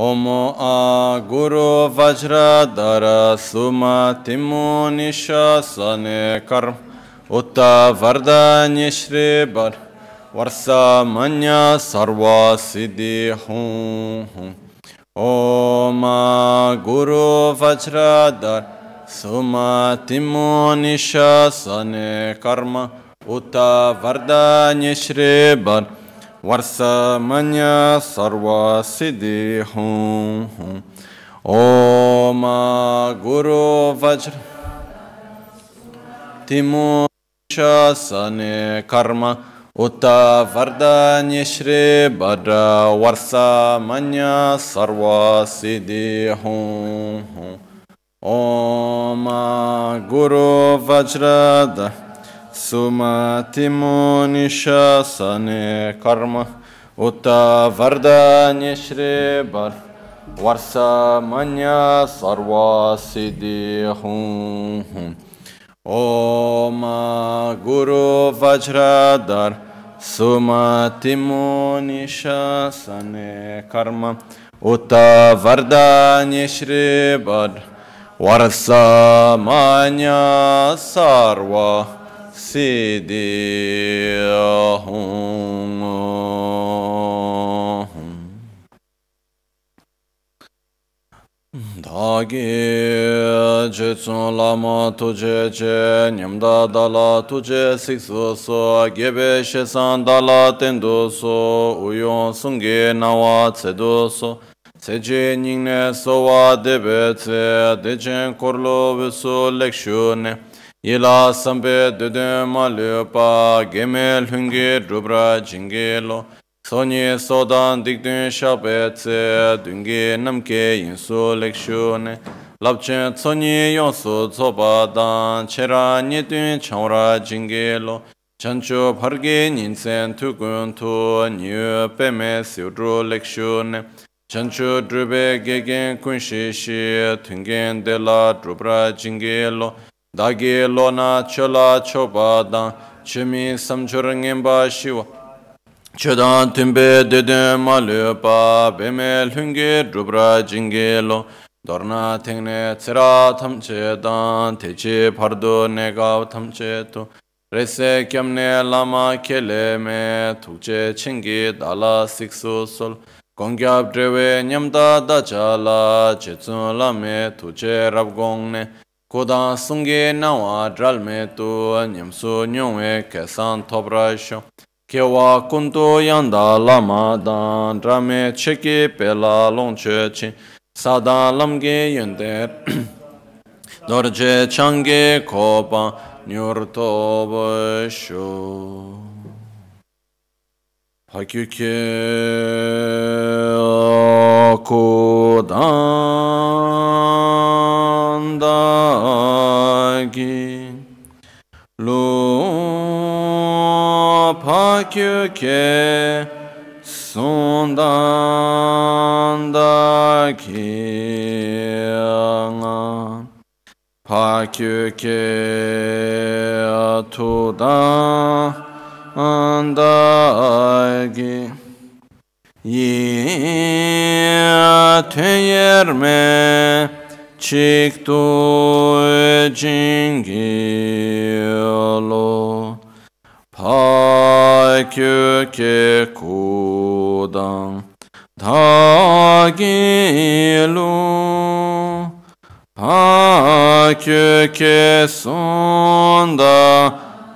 ओम आ गुरु वज्र धर सुम तिमुनिशन कर्म उत वरदान्य श्री बर वर्षा मन सर्व सिद्धि हूँ ओम गुरु वज्र धर सुम तिमुनिशन कर्म उत वरदान्य श्री बर वर्षमन्य सर्वसिद्धि हूँ ओम गुरु वज्र तिमोशने कर्म उत वरदान्य श्री वर वर्षमन्य सर्वसिद्धि हूँ ओम गुरु वज्रद Sumatimu sane karma uta vardhani shrebar varsamanya sarva siddhi hum hum. Om Guru vajradar Vajradhar Sumatimu sane karma uta vardhani shrebar varsamanya sarva siddhi ahum ahum dhagi jetsun lama tuje je nyamda dhala tuje siksu su agye bhe shesan dhala tendu su uyon Yīlā sāmbē dēdē lūpā gēmē lūngē rūprā jīngē lō Sōnyē sōdān dīgdēn shāpē tsē dūngē nāmkē yīnsū lēkshū nē Lāpchē sōnyē yōnsū tsōpā dān chērā nyē dēn lō Chāngchū pārgē nīnsēn tūkūn tū nyū pēmē sīwdrū lēkshū nē kūñshī dāgī lō nā chō lā chō pā dāng mī sam chō rāng yīn bā shī wā chō dāng tīm bē mā lū pā bē mē lūng gē rā jīng gē lō dō rā nē tē chī nē rē nē lā mā lē mē thūk dā lā sīk sū nyam kodan sungi nawa dralme tu nyamsu nyungwe kesan toprasho. Kewa kuntu yanda lama dan drame cheki pela dorje changi kopa nyur Haküke akudan dagi lup haküke sundan dagi haküke andagi ye teyerme çıktı cingilo paykü ke kudan dagilu paykü ke sonda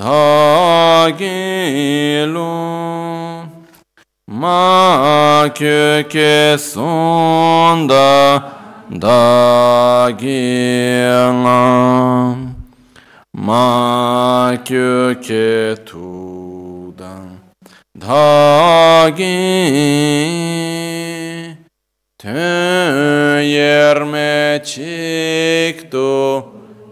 Dagilu Ma köke sonda Dagila Ma köke tuda Dagi Tön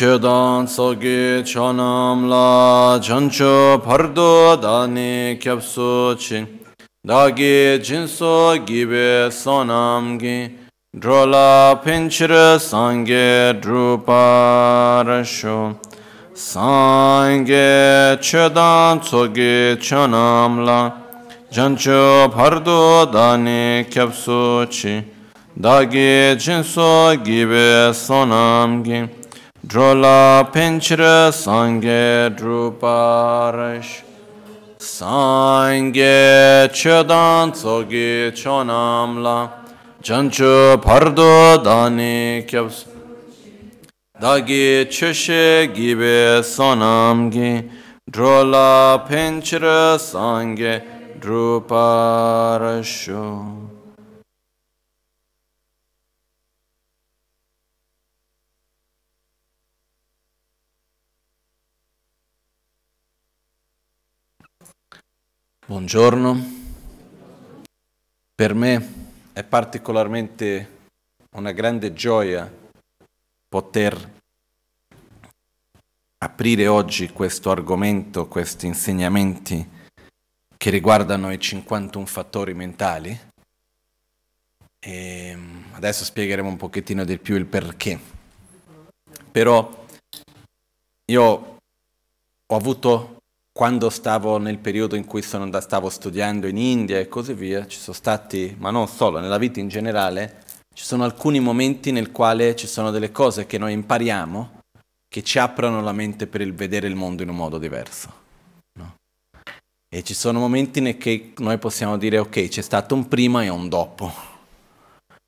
Chedan Soge ཆོནམ་ལ་ ཇན་ཆོ པར་དོ དང་ནེ་ ཁབསོཅིན དགེ་ ཇིན་སོ གི་བེ སོནམ་གི་ ཁ ཁ ཁ ཁ ཁ ཁ ཁ ཁ ཁ ཁ ཁ ཁ ཁ ཁ ཁ ཁ ཁ Drola pinchira sangye druparish Sangye chedan tsogi la. Chanchu pardo dani kyaps Dagi cheshe gibe sonam gi. Drola pinchira sangye druparashu Buongiorno. Per me è particolarmente una grande gioia poter aprire oggi questo argomento, questi insegnamenti che riguardano i 51 fattori mentali. E ehm, adesso spiegheremo un pochettino di più il perché. Però io ho avuto quando stavo nel periodo in cui sono, stavo studiando in India e così via, ci sono stati, ma non solo, nella vita in generale, ci sono alcuni momenti nel quale ci sono delle cose che noi impariamo che ci aprono la mente per il vedere il mondo in un modo diverso. No? E ci sono momenti nel cui noi possiamo dire ok, c'è stato un prima e un dopo.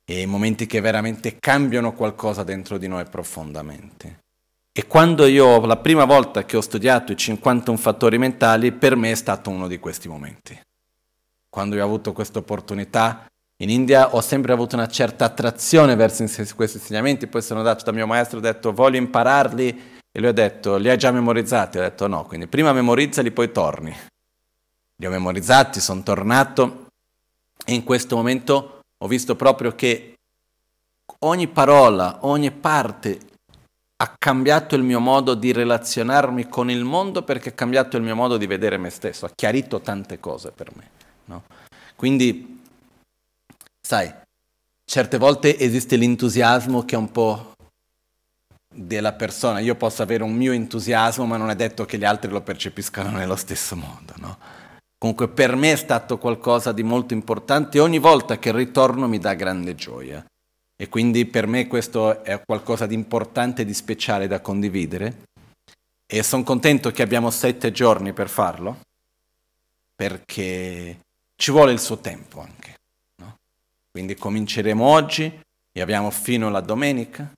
E momenti che veramente cambiano qualcosa dentro di noi profondamente. E quando io, la prima volta che ho studiato i 51 fattori mentali, per me è stato uno di questi momenti. Quando ho avuto questa opportunità, in India ho sempre avuto una certa attrazione verso questi insegnamenti, poi sono andato da mio maestro e ho detto voglio impararli e lui ha detto li hai già memorizzati? Ho detto no, quindi prima memorizzali poi torni. Li ho memorizzati, sono tornato e in questo momento ho visto proprio che ogni parola, ogni parte ha cambiato il mio modo di relazionarmi con il mondo perché ha cambiato il mio modo di vedere me stesso, ha chiarito tante cose per me. No? Quindi, sai, certe volte esiste l'entusiasmo che è un po' della persona, io posso avere un mio entusiasmo ma non è detto che gli altri lo percepiscano nello stesso modo. No? Comunque per me è stato qualcosa di molto importante e ogni volta che ritorno mi dà grande gioia. E quindi per me questo è qualcosa di importante, e di speciale da condividere. E sono contento che abbiamo sette giorni per farlo, perché ci vuole il suo tempo anche. No? Quindi cominceremo oggi e abbiamo fino alla domenica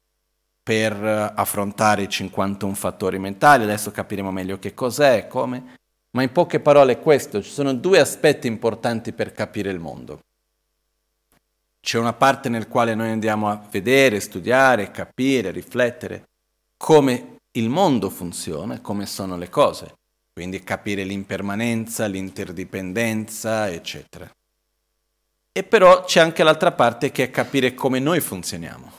per eh, affrontare i 51 fattori mentali. Adesso capiremo meglio che cos'è, come. Ma in poche parole questo, ci sono due aspetti importanti per capire il mondo. C'è una parte nel quale noi andiamo a vedere, studiare, capire, riflettere come il mondo funziona e come sono le cose. Quindi capire l'impermanenza, l'interdipendenza, eccetera. E però c'è anche l'altra parte che è capire come noi funzioniamo.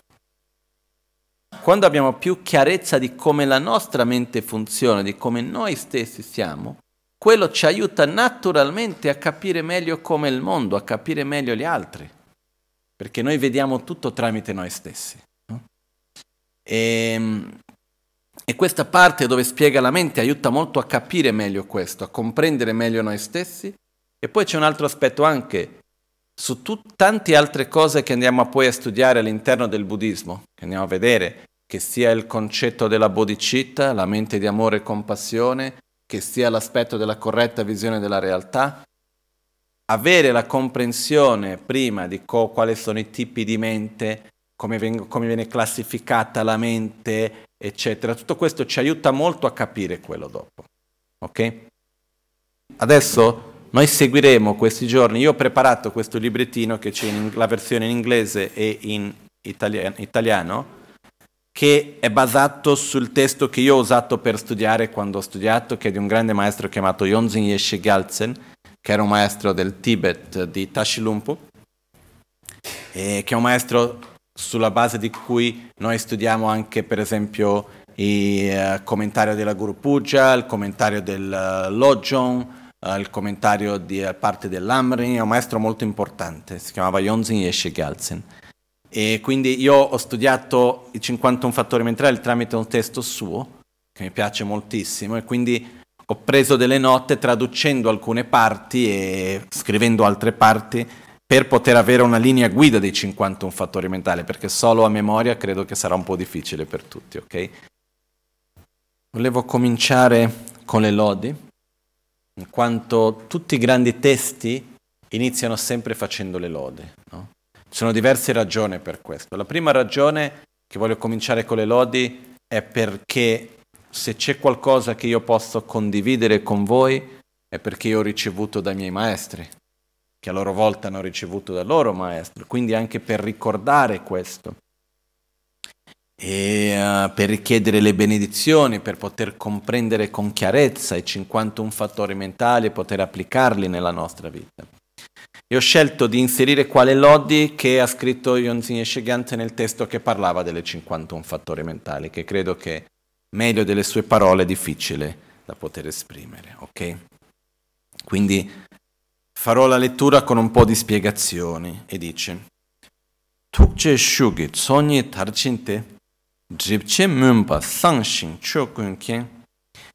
Quando abbiamo più chiarezza di come la nostra mente funziona, di come noi stessi siamo, quello ci aiuta naturalmente a capire meglio come il mondo, a capire meglio gli altri perché noi vediamo tutto tramite noi stessi. No? E, ehm, e questa parte dove spiega la mente aiuta molto a capire meglio questo, a comprendere meglio noi stessi. E poi c'è un altro aspetto anche su tut- tante altre cose che andiamo poi a studiare all'interno del buddismo, che andiamo a vedere, che sia il concetto della bodhicitta, la mente di amore e compassione, che sia l'aspetto della corretta visione della realtà, avere la comprensione prima di co quali sono i tipi di mente, come, come viene classificata la mente, eccetera, tutto questo ci aiuta molto a capire quello dopo. Ok? Adesso noi seguiremo questi giorni, io ho preparato questo librettino che c'è la versione in inglese e in italian italiano, che è basato sul testo che io ho usato per studiare quando ho studiato, che è di un grande maestro chiamato Yonzin Yeshe Galtsen, che era un maestro del Tibet di Tashilumpo, Lumpu, che è un maestro sulla base di cui noi studiamo anche per esempio il eh, commentario della Guru Puja, il commentario del eh, Lojong, eh, il commentario di parte dell'Amrin, è un maestro molto importante, si chiamava Yonzin Yeshe Galsen. E quindi io ho studiato i 51 fattori mentali tramite un testo suo, che mi piace moltissimo, e quindi ho preso delle note traducendo alcune parti e scrivendo altre parti per poter avere una linea guida dei 51 fattori mentali, perché solo a memoria credo che sarà un po' difficile per tutti, ok? Volevo cominciare con le lodi, in quanto tutti i grandi testi iniziano sempre facendo le lodi. No? Ci sono diverse ragioni per questo. La prima ragione che voglio cominciare con le lodi è perché se c'è qualcosa che io posso condividere con voi è perché io ho ricevuto dai miei maestri, che a loro volta hanno ricevuto dal loro maestro, quindi anche per ricordare questo e uh, per richiedere le benedizioni, per poter comprendere con chiarezza i 51 fattori mentali e poter applicarli nella nostra vita. E ho scelto di inserire quale lodi che ha scritto Yonzin Eshegante nel testo che parlava delle 51 fattori mentali, che credo che meglio delle sue parole è difficile da poter esprimere, ok? Quindi farò la lettura con un po' di spiegazioni e dice Tukje shugi tsonyi tarchinte dripche mumba sangshin chokunken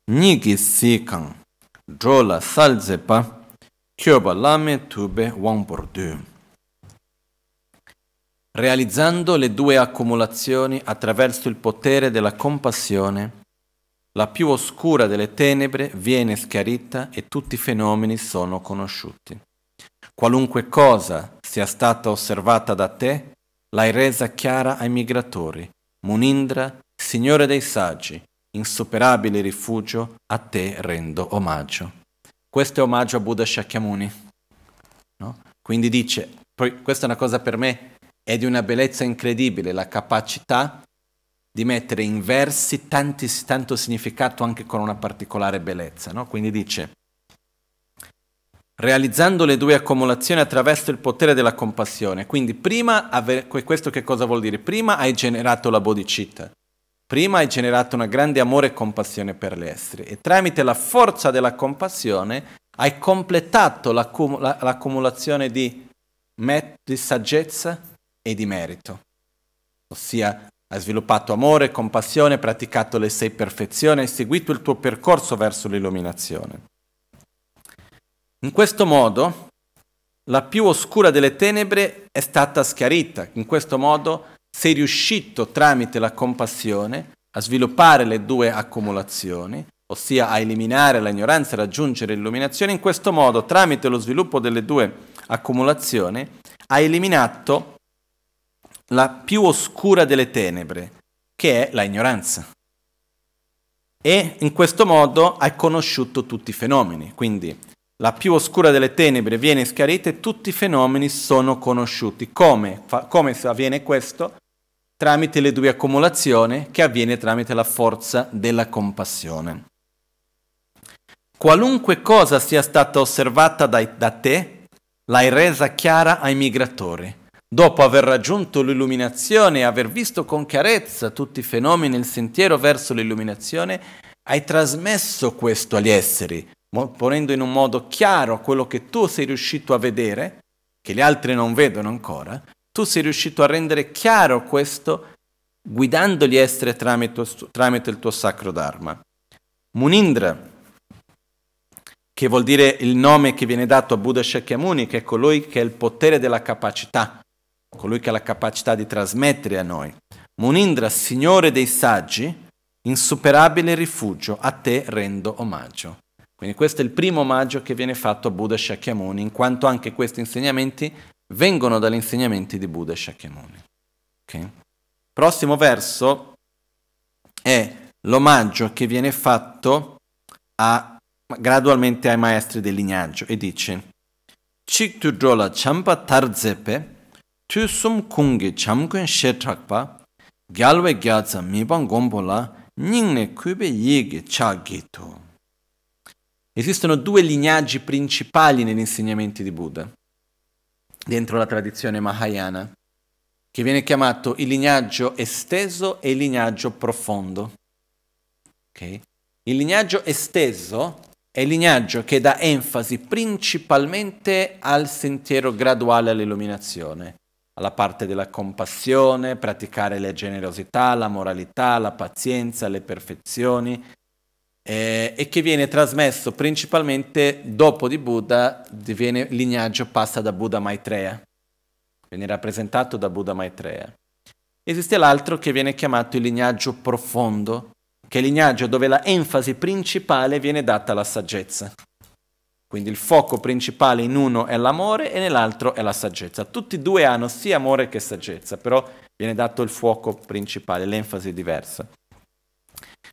nigi sikang drola salzepa kyoba lame tube wangbordu realizzando le due accumulazioni attraverso il potere della compassione, la più oscura delle tenebre viene schiarita e tutti i fenomeni sono conosciuti. Qualunque cosa sia stata osservata da te, l'hai resa chiara ai migratori. Munindra, Signore dei Saggi, insuperabile rifugio, a te rendo omaggio. Questo è omaggio a Buddha Shakyamuni. No? Quindi dice, poi questa è una cosa per me è di una bellezza incredibile la capacità di mettere in versi tanti, tanto significato anche con una particolare bellezza. No? Quindi dice, realizzando le due accumulazioni attraverso il potere della compassione. Quindi prima, questo che cosa vuol dire? Prima hai generato la bodhicitta, prima hai generato un grande amore e compassione per gli esseri e tramite la forza della compassione hai completato l'accumulazione di, met- di saggezza, e di merito. Ossia, hai sviluppato amore, compassione, praticato le sei perfezioni, hai seguito il tuo percorso verso l'illuminazione. In questo modo, la più oscura delle tenebre è stata schiarita. In questo modo sei riuscito tramite la compassione a sviluppare le due accumulazioni, ossia a eliminare l'ignoranza e raggiungere l'illuminazione. In questo modo, tramite lo sviluppo delle due accumulazioni, hai eliminato la più oscura delle tenebre, che è la ignoranza. E in questo modo hai conosciuto tutti i fenomeni, quindi la più oscura delle tenebre viene schiarita e tutti i fenomeni sono conosciuti. Come, fa, come avviene questo? Tramite le due accumulazioni che avviene tramite la forza della compassione. Qualunque cosa sia stata osservata dai, da te, l'hai resa chiara ai migratori Dopo aver raggiunto l'illuminazione e aver visto con chiarezza tutti i fenomeni nel sentiero verso l'illuminazione, hai trasmesso questo agli esseri, ponendo in un modo chiaro quello che tu sei riuscito a vedere, che gli altri non vedono ancora, tu sei riuscito a rendere chiaro questo guidando gli esseri tramite, tramite il tuo sacro Dharma. Munindra, che vuol dire il nome che viene dato a Buddha Shakyamuni, che è colui che ha il potere della capacità, colui che ha la capacità di trasmettere a noi. Munindra, Signore dei saggi, insuperabile rifugio, a te rendo omaggio. Quindi questo è il primo omaggio che viene fatto a Buddha Shakyamuni, in quanto anche questi insegnamenti vengono dagli insegnamenti di Buddha Shakyamuni. Okay? Prossimo verso è l'omaggio che viene fatto a, gradualmente ai maestri del lignaggio e dice Chiktujola Champa Tarzepe tu sum kungi chamkun she gyalwe gyatsa mibang gombo nyingne kube yegi cha gitu. Esistono due lignaggi principali negli insegnamenti di Buddha, dentro la tradizione Mahayana, che viene chiamato il lignaggio esteso e il lignaggio profondo. Okay? Il lignaggio esteso è il lignaggio che dà enfasi principalmente al sentiero graduale all'illuminazione, alla parte della compassione, praticare la generosità, la moralità, la pazienza, le perfezioni, eh, e che viene trasmesso principalmente dopo di Buddha, diviene, lignaggio passa da Buddha Maitreya, viene rappresentato da Buddha Maitreya. Esiste l'altro che viene chiamato il lignaggio profondo, che è il lignaggio dove la enfasi principale viene data alla saggezza. Quindi il fuoco principale in uno è l'amore e nell'altro è la saggezza. Tutti e due hanno sia amore che saggezza, però viene dato il fuoco principale, l'enfasi è diversa.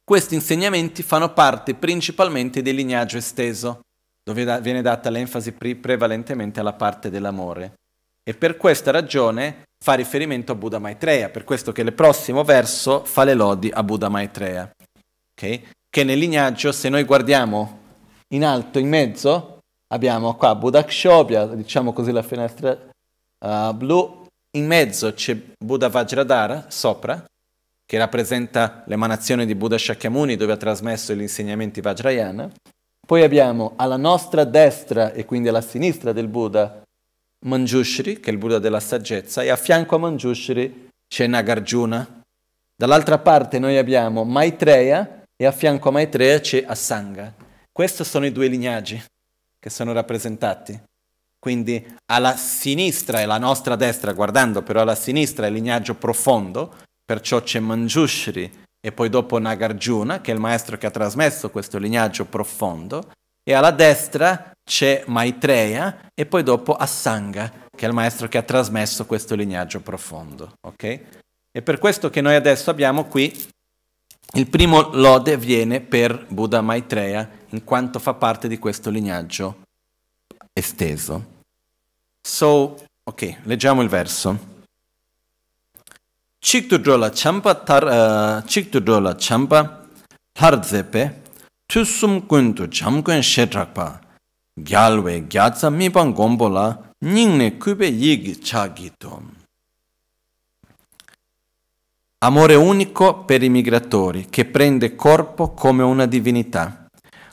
Questi insegnamenti fanno parte principalmente del lignaggio esteso, dove da- viene data l'enfasi pre- prevalentemente alla parte dell'amore. E per questa ragione fa riferimento a Buddha Maitreya, per questo che il prossimo verso fa le lodi a Buddha Maitreya. Okay? Che nel lignaggio, se noi guardiamo in alto, in mezzo, abbiamo qua Budakshopya, diciamo così la finestra uh, blu. In mezzo c'è Buddha Vajradhara, sopra, che rappresenta l'emanazione di Buddha Shakyamuni dove ha trasmesso gli insegnamenti Vajrayana. Poi abbiamo alla nostra destra e quindi alla sinistra del Buddha Manjushri, che è il Buddha della saggezza, e a fianco a Manjushri c'è Nagarjuna. Dall'altra parte noi abbiamo Maitreya e a fianco a Maitreya c'è Asanga. Questi sono i due lineaggi che sono rappresentati. Quindi alla sinistra e la nostra destra, guardando però alla sinistra è il lignaggio profondo, perciò c'è Manjushri e poi dopo Nagarjuna, che è il maestro che ha trasmesso questo lignaggio profondo, e alla destra c'è Maitreya e poi dopo Asanga, che è il maestro che ha trasmesso questo lignaggio profondo. Okay? E per questo che noi adesso abbiamo qui il primo lode viene per Buddha Maitreya in quanto fa parte di questo lignaggio esteso. So, ok, leggiamo il verso. Chiktudola champa tar eh, chiktudola champa harzepe tusum kuntu chamkun shetrakpa gyalwe gyatsa mipan gombola ningne kube yigi chagitom. Amore unico per i migratori che prende corpo come una divinità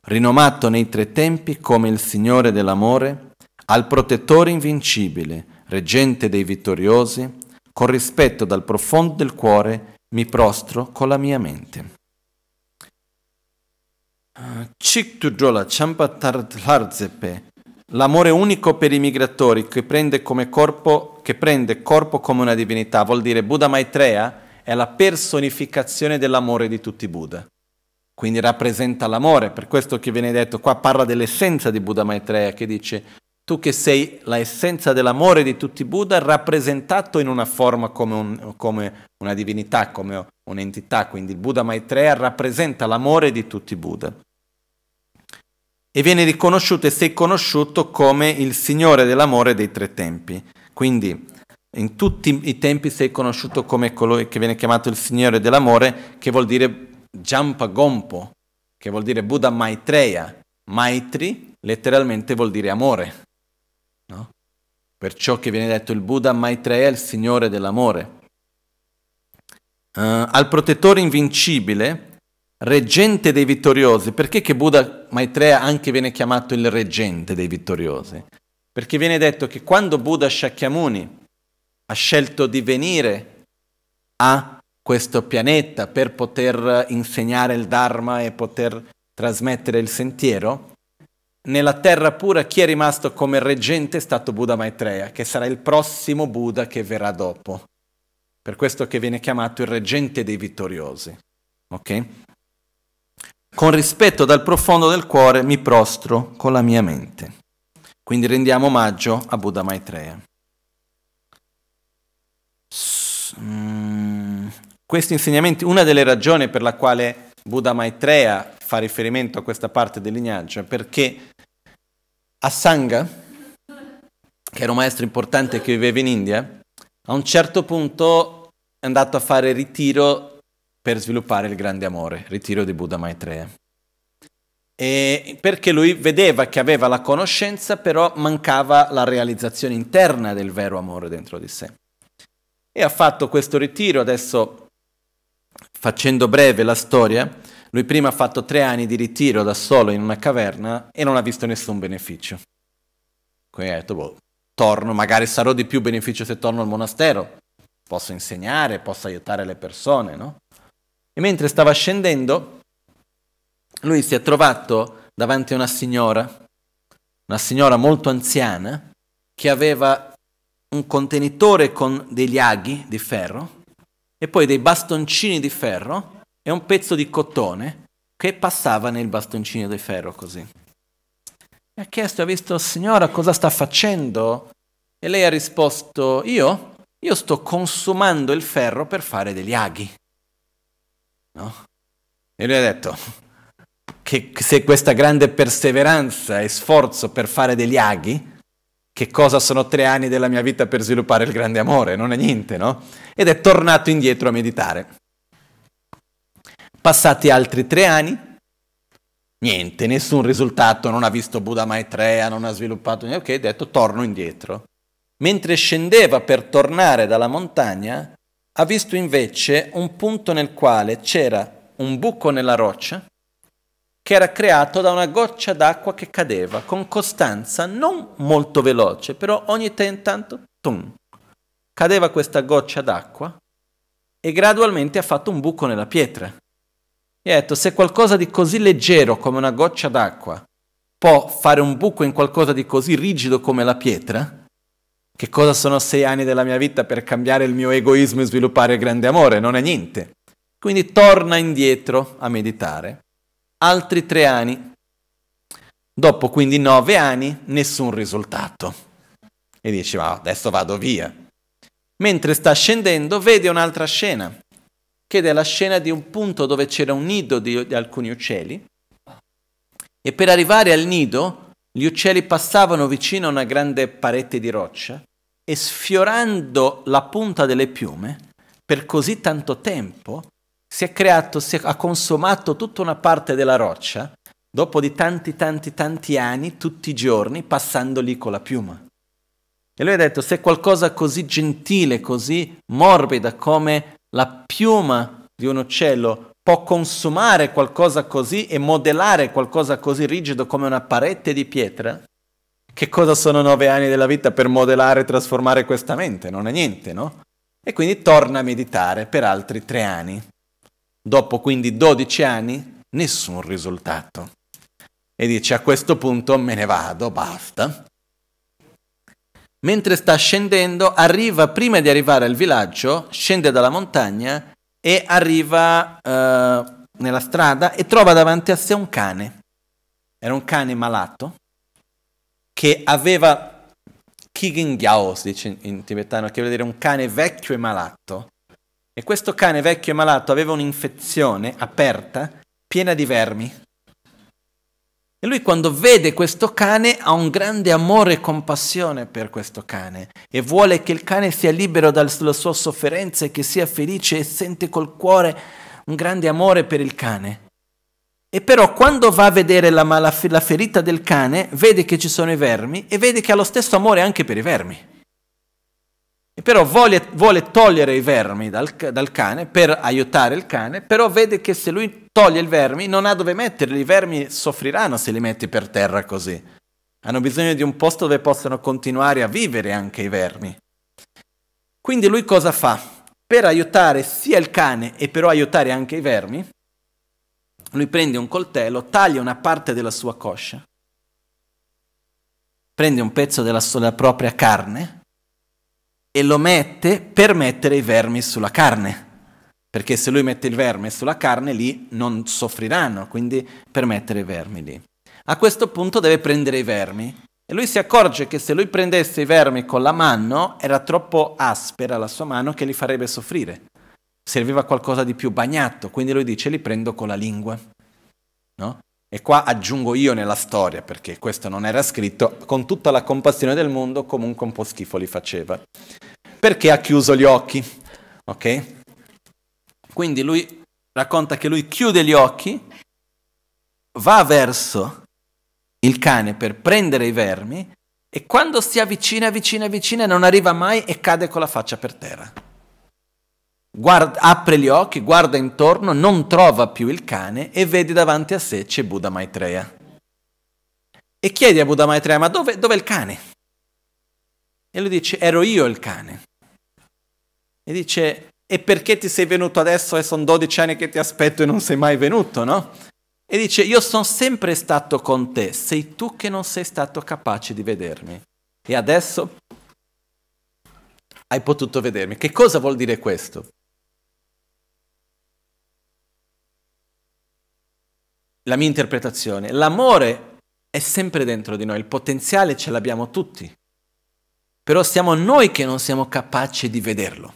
rinomato nei tre tempi come il Signore dell'amore, al protettore invincibile, reggente dei vittoriosi, con rispetto dal profondo del cuore mi prostro con la mia mente. L'amore unico per i migratori che prende, corpo, che prende corpo come una divinità, vuol dire Buddha Maitreya è la personificazione dell'amore di tutti i Buddha quindi rappresenta l'amore, per questo che viene detto, qua parla dell'essenza di Buddha Maitreya che dice tu che sei l'essenza dell'amore di tutti i Buddha rappresentato in una forma come, un, come una divinità, come un'entità, quindi il Buddha Maitreya rappresenta l'amore di tutti i Buddha e viene riconosciuto e sei conosciuto come il Signore dell'amore dei tre tempi. Quindi in tutti i tempi sei conosciuto come colui che viene chiamato il Signore dell'amore, che vuol dire Jampa Gompo, che vuol dire Buddha Maitreya. Maitri letteralmente vuol dire amore. No? Perciò che viene detto il Buddha Maitreya è il Signore dell'amore. Uh, al protettore invincibile, reggente dei vittoriosi, perché che Buddha Maitreya anche viene chiamato il reggente dei vittoriosi? Perché viene detto che quando Buddha Shakyamuni ha scelto di venire a questo pianeta per poter insegnare il Dharma e poter trasmettere il sentiero, nella terra pura chi è rimasto come reggente è stato Buddha Maitreya, che sarà il prossimo Buddha che verrà dopo. Per questo che viene chiamato il reggente dei vittoriosi. Ok? Con rispetto dal profondo del cuore mi prostro con la mia mente. Quindi rendiamo omaggio a Buddha Maitreya. S- mm questi insegnamenti, una delle ragioni per la quale Buddha Maitreya fa riferimento a questa parte del lignaggio è perché Asanga, che era un maestro importante che viveva in India, a un certo punto è andato a fare ritiro per sviluppare il grande amore, ritiro di Buddha Maitreya. E perché lui vedeva che aveva la conoscenza, però mancava la realizzazione interna del vero amore dentro di sé. E ha fatto questo ritiro, adesso Facendo breve la storia, lui prima ha fatto tre anni di ritiro da solo in una caverna e non ha visto nessun beneficio. Quindi ha detto, boh, torno, magari sarò di più beneficio se torno al monastero. Posso insegnare, posso aiutare le persone, no? E mentre stava scendendo, lui si è trovato davanti a una signora, una signora molto anziana, che aveva un contenitore con degli aghi di ferro e poi dei bastoncini di ferro e un pezzo di cotone che passava nel bastoncino di ferro così. E ha chiesto, ha visto, signora, cosa sta facendo? E lei ha risposto, io? Io sto consumando il ferro per fare degli aghi. No? E lui ha detto, che se questa grande perseveranza e sforzo per fare degli aghi, che cosa sono tre anni della mia vita per sviluppare il grande amore? Non è niente, no? Ed è tornato indietro a meditare. Passati altri tre anni, niente, nessun risultato, non ha visto Buddha Maitreya, non ha sviluppato niente, ok, ha detto torno indietro. Mentre scendeva per tornare dalla montagna, ha visto invece un punto nel quale c'era un buco nella roccia che era creato da una goccia d'acqua che cadeva con costanza non molto veloce, però ogni tanto tum, cadeva questa goccia d'acqua e gradualmente ha fatto un buco nella pietra. E ha detto, se qualcosa di così leggero come una goccia d'acqua può fare un buco in qualcosa di così rigido come la pietra, che cosa sono sei anni della mia vita per cambiare il mio egoismo e sviluppare il grande amore? Non è niente. Quindi torna indietro a meditare altri tre anni. Dopo quindi nove anni, nessun risultato. E dice, ma adesso vado via. Mentre sta scendendo, vede un'altra scena, che è la scena di un punto dove c'era un nido di, di alcuni uccelli. E per arrivare al nido, gli uccelli passavano vicino a una grande parete di roccia e sfiorando la punta delle piume, per così tanto tempo, si è creato, si è, ha consumato tutta una parte della roccia, dopo di tanti, tanti, tanti anni, tutti i giorni, passando lì con la piuma. E lui ha detto, se qualcosa così gentile, così morbida come la piuma di un uccello può consumare qualcosa così e modellare qualcosa così rigido come una parete di pietra, che cosa sono nove anni della vita per modellare e trasformare questa mente? Non è niente, no? E quindi torna a meditare per altri tre anni. Dopo quindi 12 anni, nessun risultato. E dice a questo punto me ne vado, basta. Mentre sta scendendo, arriva prima di arrivare al villaggio, scende dalla montagna e arriva eh, nella strada e trova davanti a sé un cane. Era un cane malato che aveva Kigengyao, si dice in tibetano, che vuol dire un cane vecchio e malato. E questo cane vecchio e malato aveva un'infezione aperta piena di vermi. E lui quando vede questo cane ha un grande amore e compassione per questo cane e vuole che il cane sia libero dalla sua sofferenza e che sia felice e sente col cuore un grande amore per il cane. E però quando va a vedere la, la, la ferita del cane vede che ci sono i vermi e vede che ha lo stesso amore anche per i vermi. E però vuole, vuole, togliere i vermi dal, dal, cane per aiutare il cane, però vede che se lui toglie i vermi non ha dove metterli, i vermi soffriranno se li metti per terra così. Hanno bisogno di un posto dove possano continuare a vivere anche i vermi. Quindi lui cosa fa? Per aiutare sia il cane e però aiutare anche i vermi, lui prende un coltello, taglia una parte della sua coscia, prende un pezzo della, sua, della propria carne, e lo mette per mettere i vermi sulla carne. Perché se lui mette il verme sulla carne lì non soffriranno, quindi per mettere i vermi lì. A questo punto deve prendere i vermi e lui si accorge che se lui prendesse i vermi con la mano era troppo aspera la sua mano che li farebbe soffrire. Serviva qualcosa di più bagnato, quindi lui dice li prendo con la lingua. No? E qua aggiungo io nella storia, perché questo non era scritto, con tutta la compassione del mondo comunque un po' schifo li faceva. Perché ha chiuso gli occhi, ok? Quindi lui racconta che lui chiude gli occhi, va verso il cane per prendere i vermi e quando si avvicina, avvicina, avvicina, non arriva mai e cade con la faccia per terra. Guarda, apre gli occhi, guarda intorno, non trova più il cane e vede davanti a sé c'è Buddha Maitreya. E chiede a Buddha Maitreya, ma dove, dove è il cane? E lui dice, ero io il cane. E dice, e perché ti sei venuto adesso e sono 12 anni che ti aspetto e non sei mai venuto, no? E dice, io sono sempre stato con te, sei tu che non sei stato capace di vedermi. E adesso hai potuto vedermi. Che cosa vuol dire questo? la mia interpretazione, l'amore è sempre dentro di noi, il potenziale ce l'abbiamo tutti, però siamo noi che non siamo capaci di vederlo.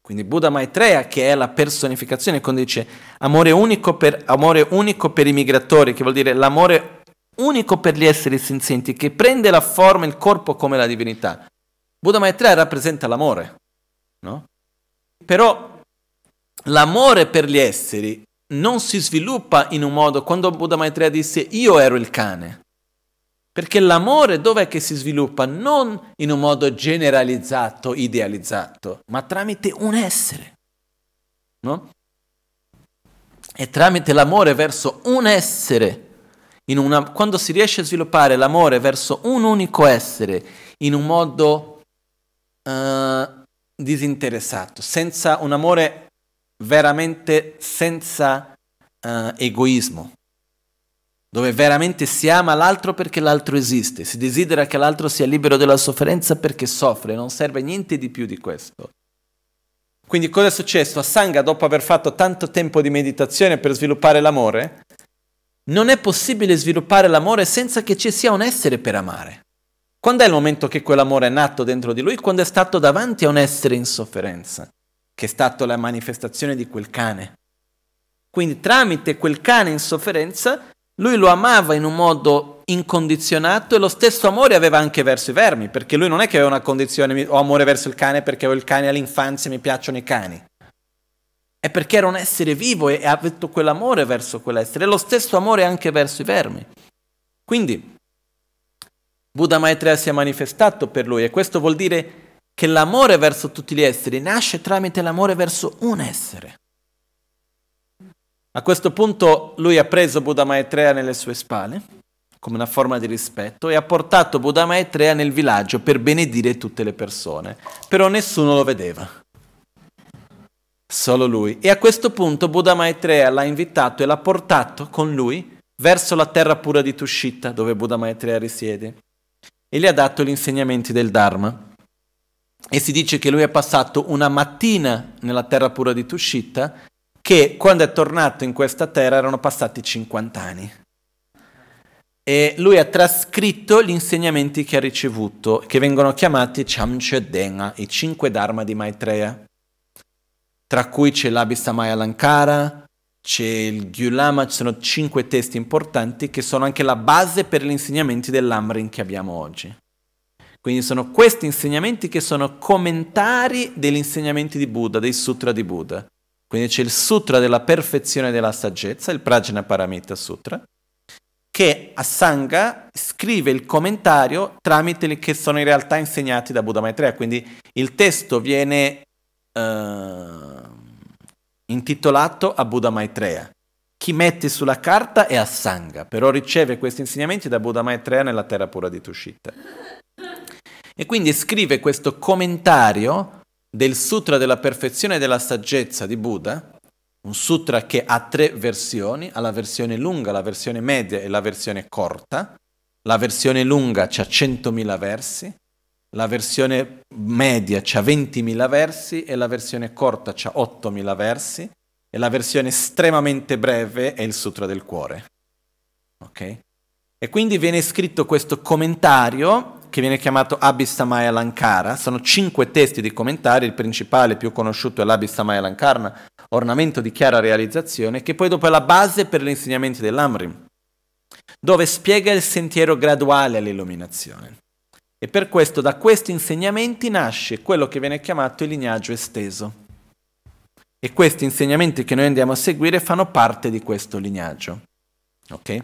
Quindi Buddha Maitreya, che è la personificazione, quando dice amore unico per, amore unico per i migratori, che vuol dire l'amore unico per gli esseri senzienti, che prende la forma il corpo come la divinità. Buddha Maitreya rappresenta l'amore, no? Però l'amore per gli esseri non si sviluppa in un modo, quando Buddha Maitreya disse io ero il cane, perché l'amore dov'è che si sviluppa? Non in un modo generalizzato, idealizzato, ma tramite un essere. No? E tramite l'amore verso un essere, una, quando si riesce a sviluppare l'amore verso un unico essere in un modo uh, disinteressato, senza un amore veramente senza uh, egoismo, dove veramente si ama l'altro perché l'altro esiste, si desidera che l'altro sia libero della sofferenza perché soffre, non serve niente di più di questo. Quindi cosa è successo? A Sangha, dopo aver fatto tanto tempo di meditazione per sviluppare l'amore, non è possibile sviluppare l'amore senza che ci sia un essere per amare. Quando è il momento che quell'amore è nato dentro di lui? Quando è stato davanti a un essere in sofferenza che è stata la manifestazione di quel cane. Quindi tramite quel cane in sofferenza, lui lo amava in un modo incondizionato e lo stesso amore aveva anche verso i vermi, perché lui non è che aveva una condizione, ho amore verso il cane perché ho il cane all'infanzia e mi piacciono i cani. È perché era un essere vivo e ha avuto quell'amore verso quell'essere, e lo stesso amore anche verso i vermi. Quindi Buddha Maitreya si è manifestato per lui e questo vuol dire che l'amore verso tutti gli esseri nasce tramite l'amore verso un essere. A questo punto lui ha preso Buddha Maitreya nelle sue spalle, come una forma di rispetto, e ha portato Buddha Maitreya nel villaggio per benedire tutte le persone. Però nessuno lo vedeva, solo lui. E a questo punto Buddha Maitreya l'ha invitato e l'ha portato con lui verso la terra pura di Tushita, dove Buddha Maitreya risiede, e gli ha dato gli insegnamenti del Dharma e si dice che lui è passato una mattina nella terra pura di Tushita, che quando è tornato in questa terra erano passati 50 anni. E lui ha trascritto gli insegnamenti che ha ricevuto, che vengono chiamati Chamche Dena, i cinque Dharma di Maitreya, tra cui c'è l'Abhisamaya Lankara, c'è il Gyulama, ci sono cinque testi importanti che sono anche la base per gli insegnamenti dell'Amrin che abbiamo oggi. Quindi sono questi insegnamenti che sono commentari degli insegnamenti di Buddha, dei sutra di Buddha. Quindi c'è il sutra della perfezione della saggezza, il Prajna Paramita Sutra, che a Sangha scrive il commentario tramite quelli che sono in realtà insegnati da Buddha Maitreya. Quindi il testo viene eh, intitolato a Buddha Maitreya. Chi mette sulla carta è a Sangha, però riceve questi insegnamenti da Buddha Maitreya nella terra pura di Tushita. E quindi scrive questo commentario del Sutra della perfezione e della saggezza di Buddha, un sutra che ha tre versioni, ha la versione lunga, la versione media e la versione corta. La versione lunga ha 100.000 versi, la versione media ha 20.000 versi e la versione corta ha 8.000 versi e la versione estremamente breve è il Sutra del Cuore. Ok? E quindi viene scritto questo commentario che viene chiamato Abhistamaya Lankara. Sono cinque testi di commentari, il principale più conosciuto è l'Abhistamaya Lankarna, ornamento di chiara realizzazione, che poi dopo è la base per gli insegnamenti dell'Amrim, dove spiega il sentiero graduale all'illuminazione. E per questo da questi insegnamenti nasce quello che viene chiamato il lignaggio esteso. E questi insegnamenti che noi andiamo a seguire fanno parte di questo lignaggio. Ok?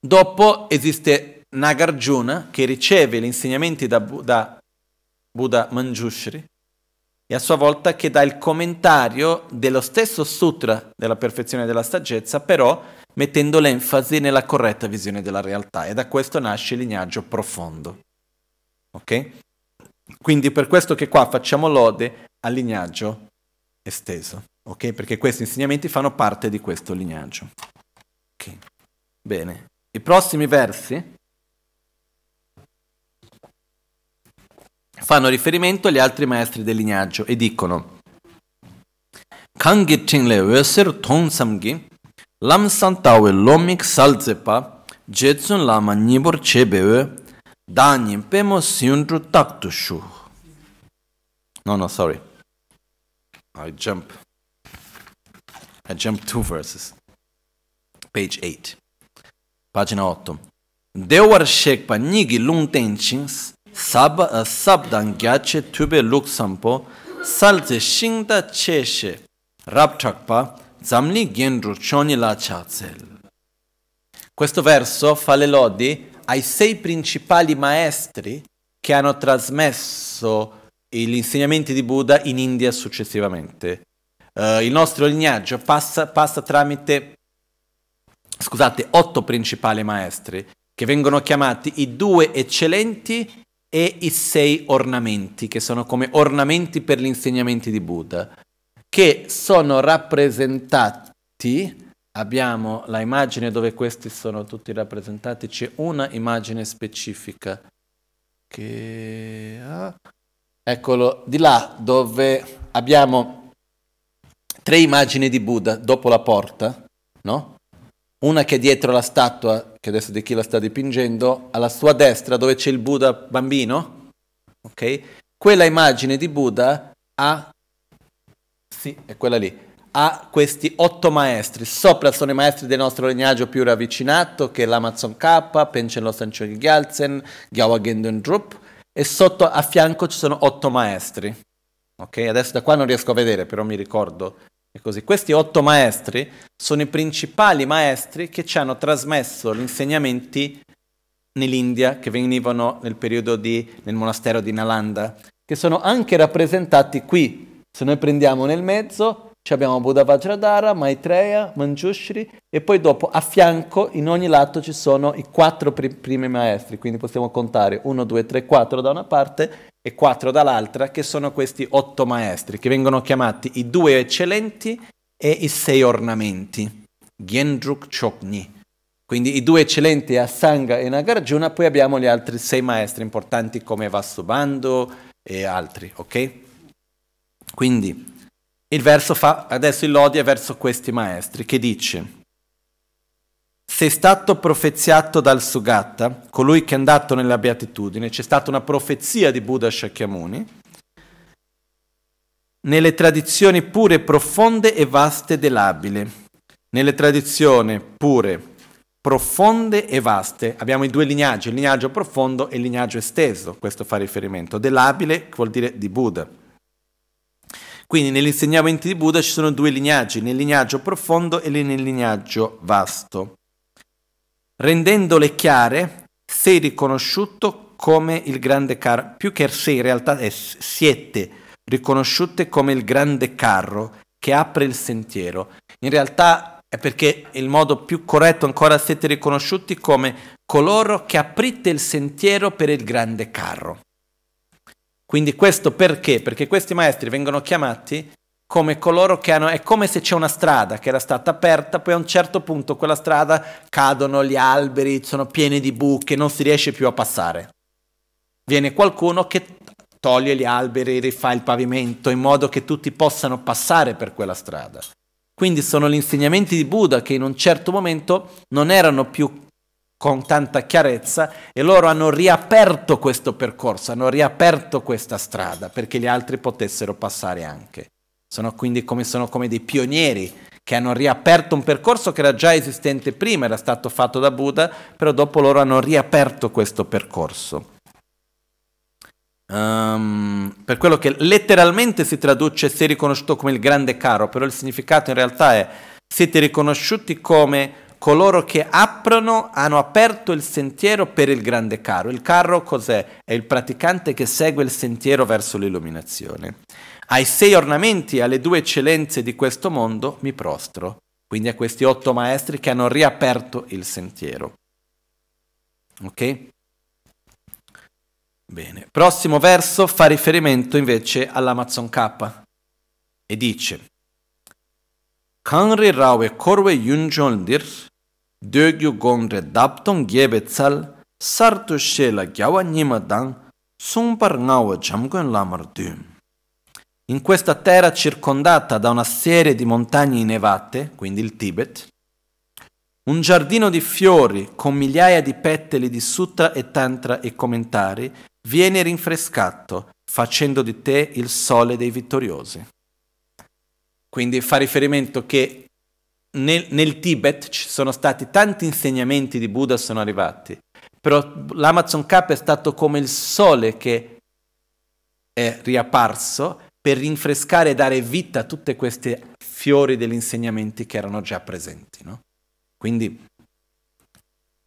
Dopo esiste Nagarjuna, che riceve gli insegnamenti da Buddha, Buddha Manjushri, e a sua volta che dà il commentario dello stesso sutra della perfezione della saggezza, però mettendo l'enfasi nella corretta visione della realtà e da questo nasce il lignaggio profondo. Ok? Quindi per questo che qua facciamo lode al lignaggio esteso, ok? Perché questi insegnamenti fanno parte di questo lignaggio. Ok. Bene. I prossimi versi fanno riferimento agli altri maestri del lignaggio e dicono Kangitchen le Wöser Tonsamgi Lam Santawe Lomik Salzepa Jetsun Lama Nibor Chebewe Danyin Pemo Siundru Taktushu No, no, sorry. I jump. I jump two verses. Page 8. Pagina 8. Dewar Shekpa Nigi Lung Tenchins Sab, eh, sabdan gyache tube luk salze shingda cheshe, rab chakpa, zamli gendru choni la chazel. Questo verso fa le lodi ai sei principali maestri che hanno trasmesso gli insegnamenti di Buddha in India successivamente. Uh, il nostro lignaggio passa, passa tramite, scusate, otto principali maestri che vengono chiamati i due eccellenti e i sei ornamenti, che sono come ornamenti per gli insegnamenti di Buddha, che sono rappresentati, abbiamo la immagine dove questi sono tutti rappresentati, c'è una immagine specifica che... Ah, eccolo, di là dove abbiamo tre immagini di Buddha dopo la porta, no? Una che è dietro la statua che adesso di chi la sta dipingendo, alla sua destra dove c'è il Buddha bambino, ok? Quella immagine di Buddha ha, sì, è quella lì, ha questi otto maestri. Sopra sono i maestri del nostro legnaggio più ravvicinato, che è l'Amazon K, Penchen Losen Chöl Gyaltsen, Gyawa Gendun Drup, e sotto a fianco ci sono otto maestri. Ok, adesso da qua non riesco a vedere, però mi ricordo e così. Questi otto maestri sono i principali maestri che ci hanno trasmesso gli insegnamenti nell'India, che venivano nel periodo di, nel monastero di Nalanda, che sono anche rappresentati qui. Se noi prendiamo nel mezzo abbiamo Buddha Vajradhara, Maitreya, Manjushri e poi dopo a fianco in ogni lato ci sono i quattro pri- primi maestri, quindi possiamo contare 1, 2, 3, 4 da una parte e 4 dall'altra, che sono questi otto maestri, che vengono chiamati i due eccellenti e i sei ornamenti, Gyendruk Chokni. Quindi i due eccellenti Asanga e Nagarjuna, poi abbiamo gli altri sei maestri importanti come Vasubandhu e altri, ok? Quindi il verso fa adesso il lodi è verso questi maestri, che dice sei stato profeziato dal Sugatta, colui che è andato nella beatitudine, c'è stata una profezia di Buddha Shakyamuni, nelle tradizioni pure, profonde e vaste dell'abile. Nelle tradizioni pure, profonde e vaste, abbiamo i due lignaggi, il lignaggio profondo e il lignaggio esteso, questo fa riferimento, dell'abile vuol dire di Buddha. Quindi nell'insegnamento di Buddha ci sono due lineaggi, nel lineaggio profondo e nel lineaggio vasto. Rendendole chiare, sei riconosciuto come il grande carro, più che sei in realtà è siete riconosciute come il grande carro che apre il sentiero. In realtà è perché il modo più corretto ancora siete riconosciuti come coloro che aprite il sentiero per il grande carro. Quindi questo perché? Perché questi maestri vengono chiamati come coloro che hanno... è come se c'è una strada che era stata aperta, poi a un certo punto quella strada cadono gli alberi, sono pieni di buche, non si riesce più a passare. Viene qualcuno che toglie gli alberi, rifà il pavimento in modo che tutti possano passare per quella strada. Quindi sono gli insegnamenti di Buddha che in un certo momento non erano più con tanta chiarezza e loro hanno riaperto questo percorso, hanno riaperto questa strada perché gli altri potessero passare anche. Sono quindi come, sono come dei pionieri che hanno riaperto un percorso che era già esistente prima, era stato fatto da Buddha, però dopo loro hanno riaperto questo percorso. Um, per quello che letteralmente si traduce sei riconosciuto come il grande caro, però il significato in realtà è siete riconosciuti come coloro che aprono hanno aperto il sentiero per il grande carro. Il carro cos'è? È il praticante che segue il sentiero verso l'illuminazione. Ai sei ornamenti, alle due eccellenze di questo mondo mi prostro, quindi a questi otto maestri che hanno riaperto il sentiero. Ok? Bene. Prossimo verso fa riferimento invece all'Amazon K e dice Kanri rawe korwe yunjondir, dögyu gongre dapton gebe tsal, sartu shela gyawa nima dang, sumpar ngawa In questa terra circondata da una serie di montagne innevate, quindi il Tibet, un giardino di fiori con migliaia di petali di sutta e tantra e commentari viene rinfrescato, facendo di te il sole dei vittoriosi. Quindi fa riferimento che nel, nel, Tibet ci sono stati tanti insegnamenti di Buddha sono arrivati, però l'Amazon K è stato come il sole che è riapparso per rinfrescare e dare vita a tutti questi fiori degli insegnamenti che erano già presenti. No? Quindi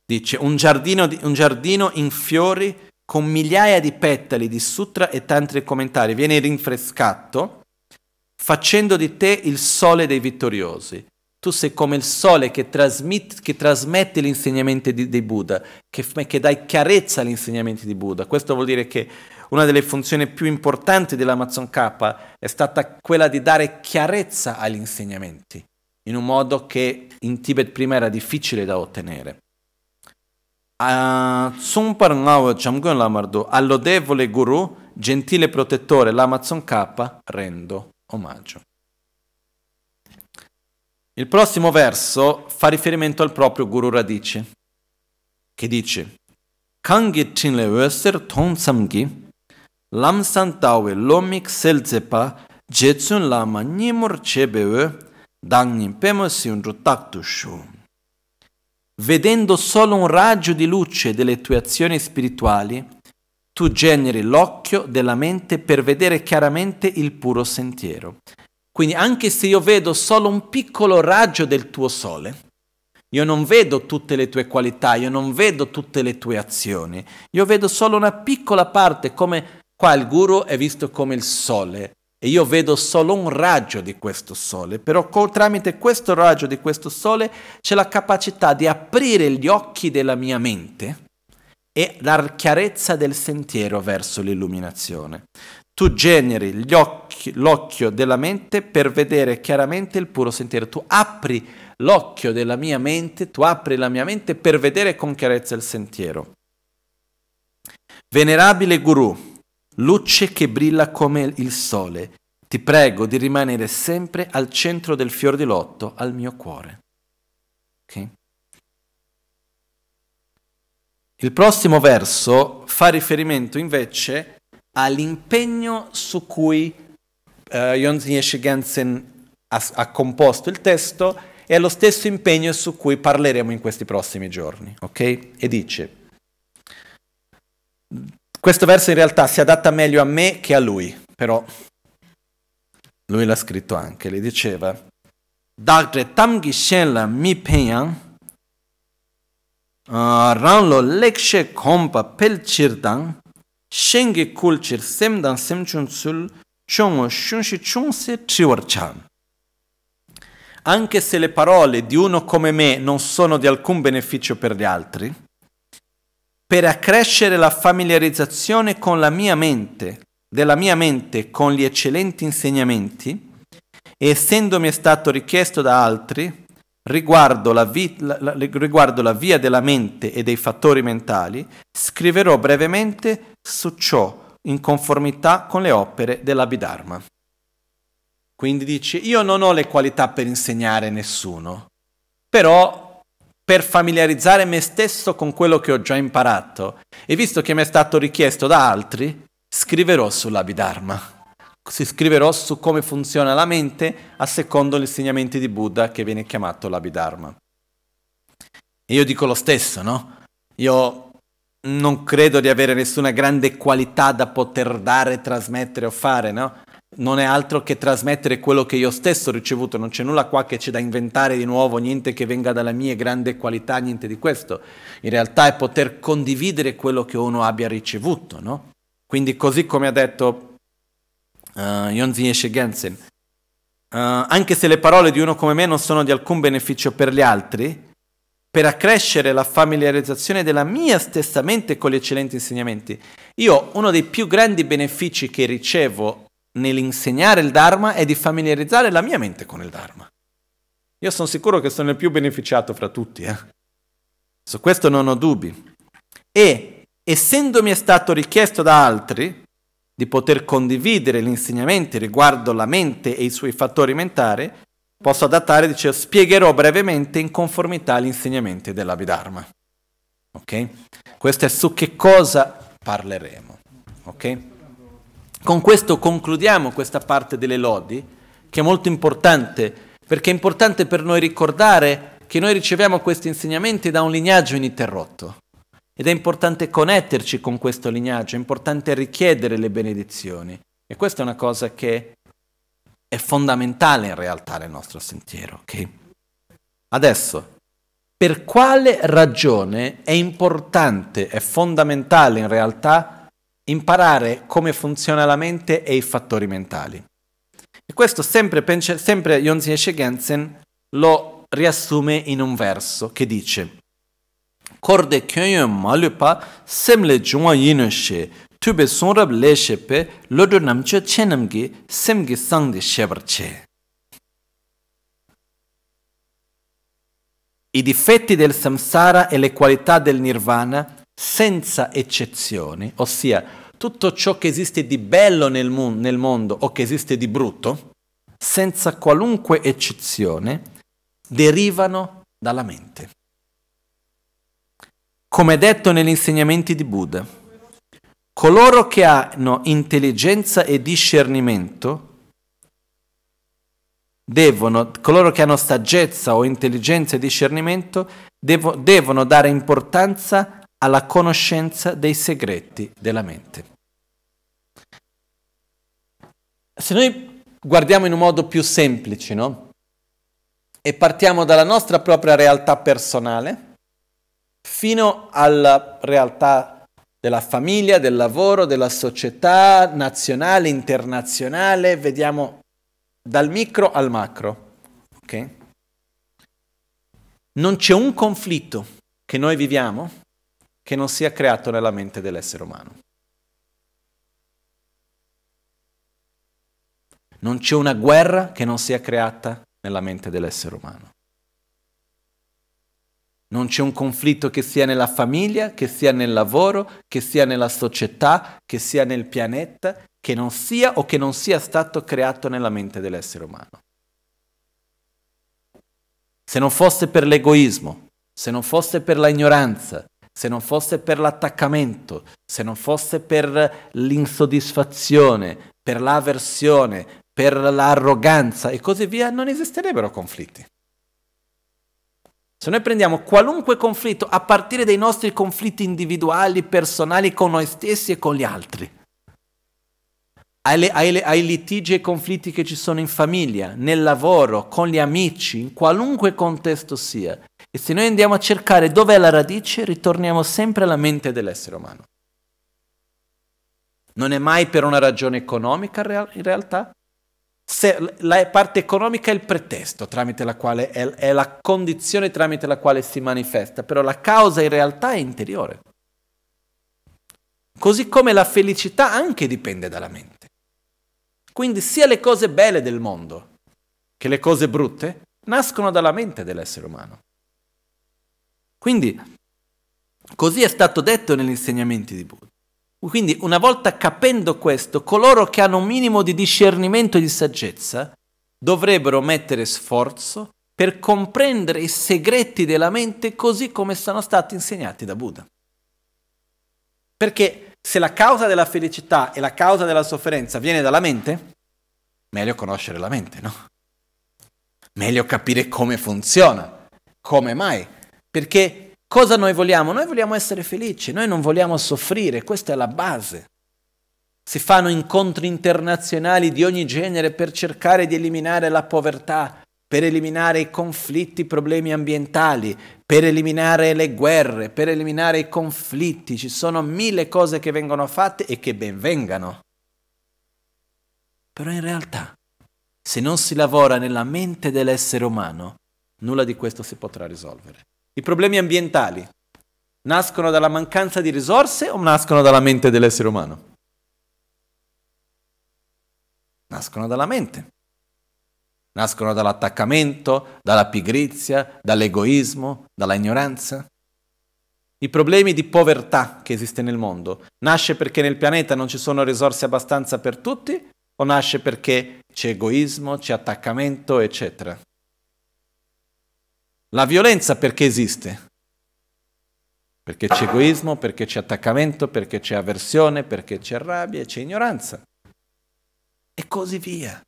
dice un giardino, di, un giardino in fiori con migliaia di petali di sutra e tanti commentari viene rinfrescato facendo di te il sole dei vittoriosi. Tu sei come il sole che, trasmit, che trasmette gli insegnamenti di, di Buddha, che, che dai chiarezza agli insegnamenti di Buddha. Questo vuol dire che una delle funzioni più importanti dell'Amazon K è stata quella di dare chiarezza agli insegnamenti, in un modo che in Tibet prima era difficile da ottenere. Tsungpar ah, Ngao Chamgun Lamardu, allodevole guru, gentile protettore, l'Amazon K, rendo omaggio. Il prossimo verso fa riferimento al proprio guru radice, che dice Kangi chinle wöser ton lam santawe lomik selzepa, jetsun lama nimur cebewe, dangin pemosiun rutaktushu. Vedendo solo un raggio di luce delle tue azioni spirituali, tu generi l'occhio della mente per vedere chiaramente il puro sentiero. Quindi anche se io vedo solo un piccolo raggio del tuo sole, io non vedo tutte le tue qualità, io non vedo tutte le tue azioni, io vedo solo una piccola parte, come qua il guru è visto come il sole e io vedo solo un raggio di questo sole, però tramite questo raggio di questo sole c'è la capacità di aprire gli occhi della mia mente e la chiarezza del sentiero verso l'illuminazione. Tu generi occhi, l'occhio della mente per vedere chiaramente il puro sentiero. Tu apri l'occhio della mia mente, tu apri la mia mente per vedere con chiarezza il sentiero. Venerabile Guru, luce che brilla come il sole, ti prego di rimanere sempre al centro del fior di lotto al mio cuore. Okay? Il prossimo verso fa riferimento invece all'impegno su cui eh, Jonsniesche Gensen ha, ha composto il testo e allo stesso impegno su cui parleremo in questi prossimi giorni. Ok? E dice, questo verso in realtà si adatta meglio a me che a lui, però lui l'ha scritto anche, le diceva, Dagre tam gishen la mi penyan, rang lo lekshe khompa pel chirtang shenge kul chir semdang semchun sul chongo shunshi chungse triwar chan. Anche se le parole di uno come me non sono di alcun beneficio per gli altri, per accrescere la familiarizzazione con la mia mente, della mia mente con gli eccellenti insegnamenti, essendomi stato richiesto da altri, Riguardo la, vi- la, la, riguardo la, via della mente e dei fattori mentali, scriverò brevemente su ciò in conformità con le opere dell'Abhidharma. Quindi dice, io non ho le qualità per insegnare nessuno, però per familiarizzare me stesso con quello che ho già imparato e visto che mi è stato richiesto da altri, scriverò sull'Abhidharma si scriverò su come funziona la mente a secondo gli insegnamenti di Buddha che viene chiamato l'Abhidharma. E io dico lo stesso, no? Io non credo di avere nessuna grande qualità da poter dare, trasmettere o fare, no? Non è altro che trasmettere quello che io stesso ho ricevuto, non c'è nulla qua che c'è da inventare di nuovo, niente che venga dalla mia grande qualità, niente di questo. In realtà è poter condividere quello che uno abbia ricevuto, no? Quindi così come ha detto uh, eh, Jon Viesce Gensen, uh, eh, anche se le parole di uno come me non sono di alcun beneficio per gli altri, per accrescere la familiarizzazione della mia stessa mente con gli eccellenti insegnamenti, io uno dei più grandi benefici che ricevo nell'insegnare il Dharma è di familiarizzare la mia mente con il Dharma. Io sono sicuro che sono il più beneficiato fra tutti, eh? su questo non ho dubbi. E essendomi è stato richiesto da altri, di poter condividere gli insegnamenti riguardo la mente e i suoi fattori mentali, posso adattare e spiegherò brevemente in conformità agli insegnamenti della Vidharma. Ok? Questo è su che cosa parleremo. Ok? Con questo concludiamo questa parte delle lodi, che è molto importante, perché è importante per noi ricordare che noi riceviamo questi insegnamenti da un lignaggio ininterrotto. Ed è importante connetterci con questo lignaggio, è importante richiedere le benedizioni. E questa è una cosa che è fondamentale in realtà nel nostro sentiero. Okay? Adesso, per quale ragione è importante, è fondamentale in realtà imparare come funziona la mente e i fattori mentali? E questo sempre, sempre Yonzin Gensen lo riassume in un verso che dice korde kyönyo malupa semle jungwa yino she, tube sonrab le shepe lodo namcho chenamgi semgi sangdi shebar che. I difetti del samsara e le qualità del nirvana, senza eccezioni, ossia tutto ciò che esiste di bello nel, mon- nel mondo o che esiste di brutto, senza qualunque eccezione, derivano dalla mente come detto negli insegnamenti di Buddha. Coloro che hanno intelligenza e discernimento devono, coloro che hanno saggezza o intelligenza e discernimento devo, devono dare importanza alla conoscenza dei segreti della mente. Se noi guardiamo in un modo più semplice, no? E partiamo dalla nostra propria realtà personale, fino alla realtà della famiglia, del lavoro, della società nazionale, internazionale, vediamo dal micro al macro. Okay? Non c'è un conflitto che noi viviamo che non sia creato nella mente dell'essere umano. Non c'è una guerra che non sia creata nella mente dell'essere umano. Non c'è un conflitto che sia nella famiglia, che sia nel lavoro, che sia nella società, che sia nel pianeta, che non sia o che non sia stato creato nella mente dell'essere umano. Se non fosse per l'egoismo, se non fosse per la ignoranza, se non fosse per l'attaccamento, se non fosse per l'insoddisfazione, per l'avversione, per l'arroganza e così via, non esisterebbero conflitti. Se noi prendiamo qualunque conflitto a partire dai nostri conflitti individuali, personali con noi stessi e con gli altri, ai, ai, ai, litigi e conflitti che ci sono in famiglia, nel lavoro, con gli amici, in qualunque contesto sia, e se noi andiamo a cercare dov'è la radice, ritorniamo sempre alla mente dell'essere umano. Non è mai per una ragione economica in realtà, se la parte economica è il pretesto tramite la quale è, è la condizione tramite la quale si manifesta, però la causa in realtà è interiore. Così come la felicità anche dipende dalla mente. Quindi sia le cose belle del mondo che le cose brutte nascono dalla mente dell'essere umano. Quindi così è stato detto negli insegnamenti di Buddha. Quindi una volta capendo questo, coloro che hanno un minimo di discernimento e di saggezza dovrebbero mettere sforzo per comprendere i segreti della mente così come sono stati insegnati da Buddha. Perché se la causa della felicità e la causa della sofferenza viene dalla mente, meglio conoscere la mente, no? Meglio capire come funziona, come mai. Perché Cosa noi vogliamo? Noi vogliamo essere felici, noi non vogliamo soffrire, questa è la base. Si fanno incontri internazionali di ogni genere per cercare di eliminare la povertà, per eliminare i conflitti, i problemi ambientali, per eliminare le guerre, per eliminare i conflitti. Ci sono mille cose che vengono fatte e che ben vengano. Però in realtà, se non si lavora nella mente dell'essere umano, nulla di questo si potrà risolvere. I problemi ambientali nascono dalla mancanza di risorse o nascono dalla mente dell'essere umano? Nascono dalla mente. Nascono dall'attaccamento, dalla pigrizia, dall'egoismo, dalla ignoranza. I problemi di povertà che esiste nel mondo nasce perché nel pianeta non ci sono risorse abbastanza per tutti o nasce perché c'è egoismo, c'è attaccamento, eccetera? La violenza perché esiste? Perché c'è egoismo, perché c'è attaccamento, perché c'è avversione, perché c'è rabbia, c'è ignoranza. E così via.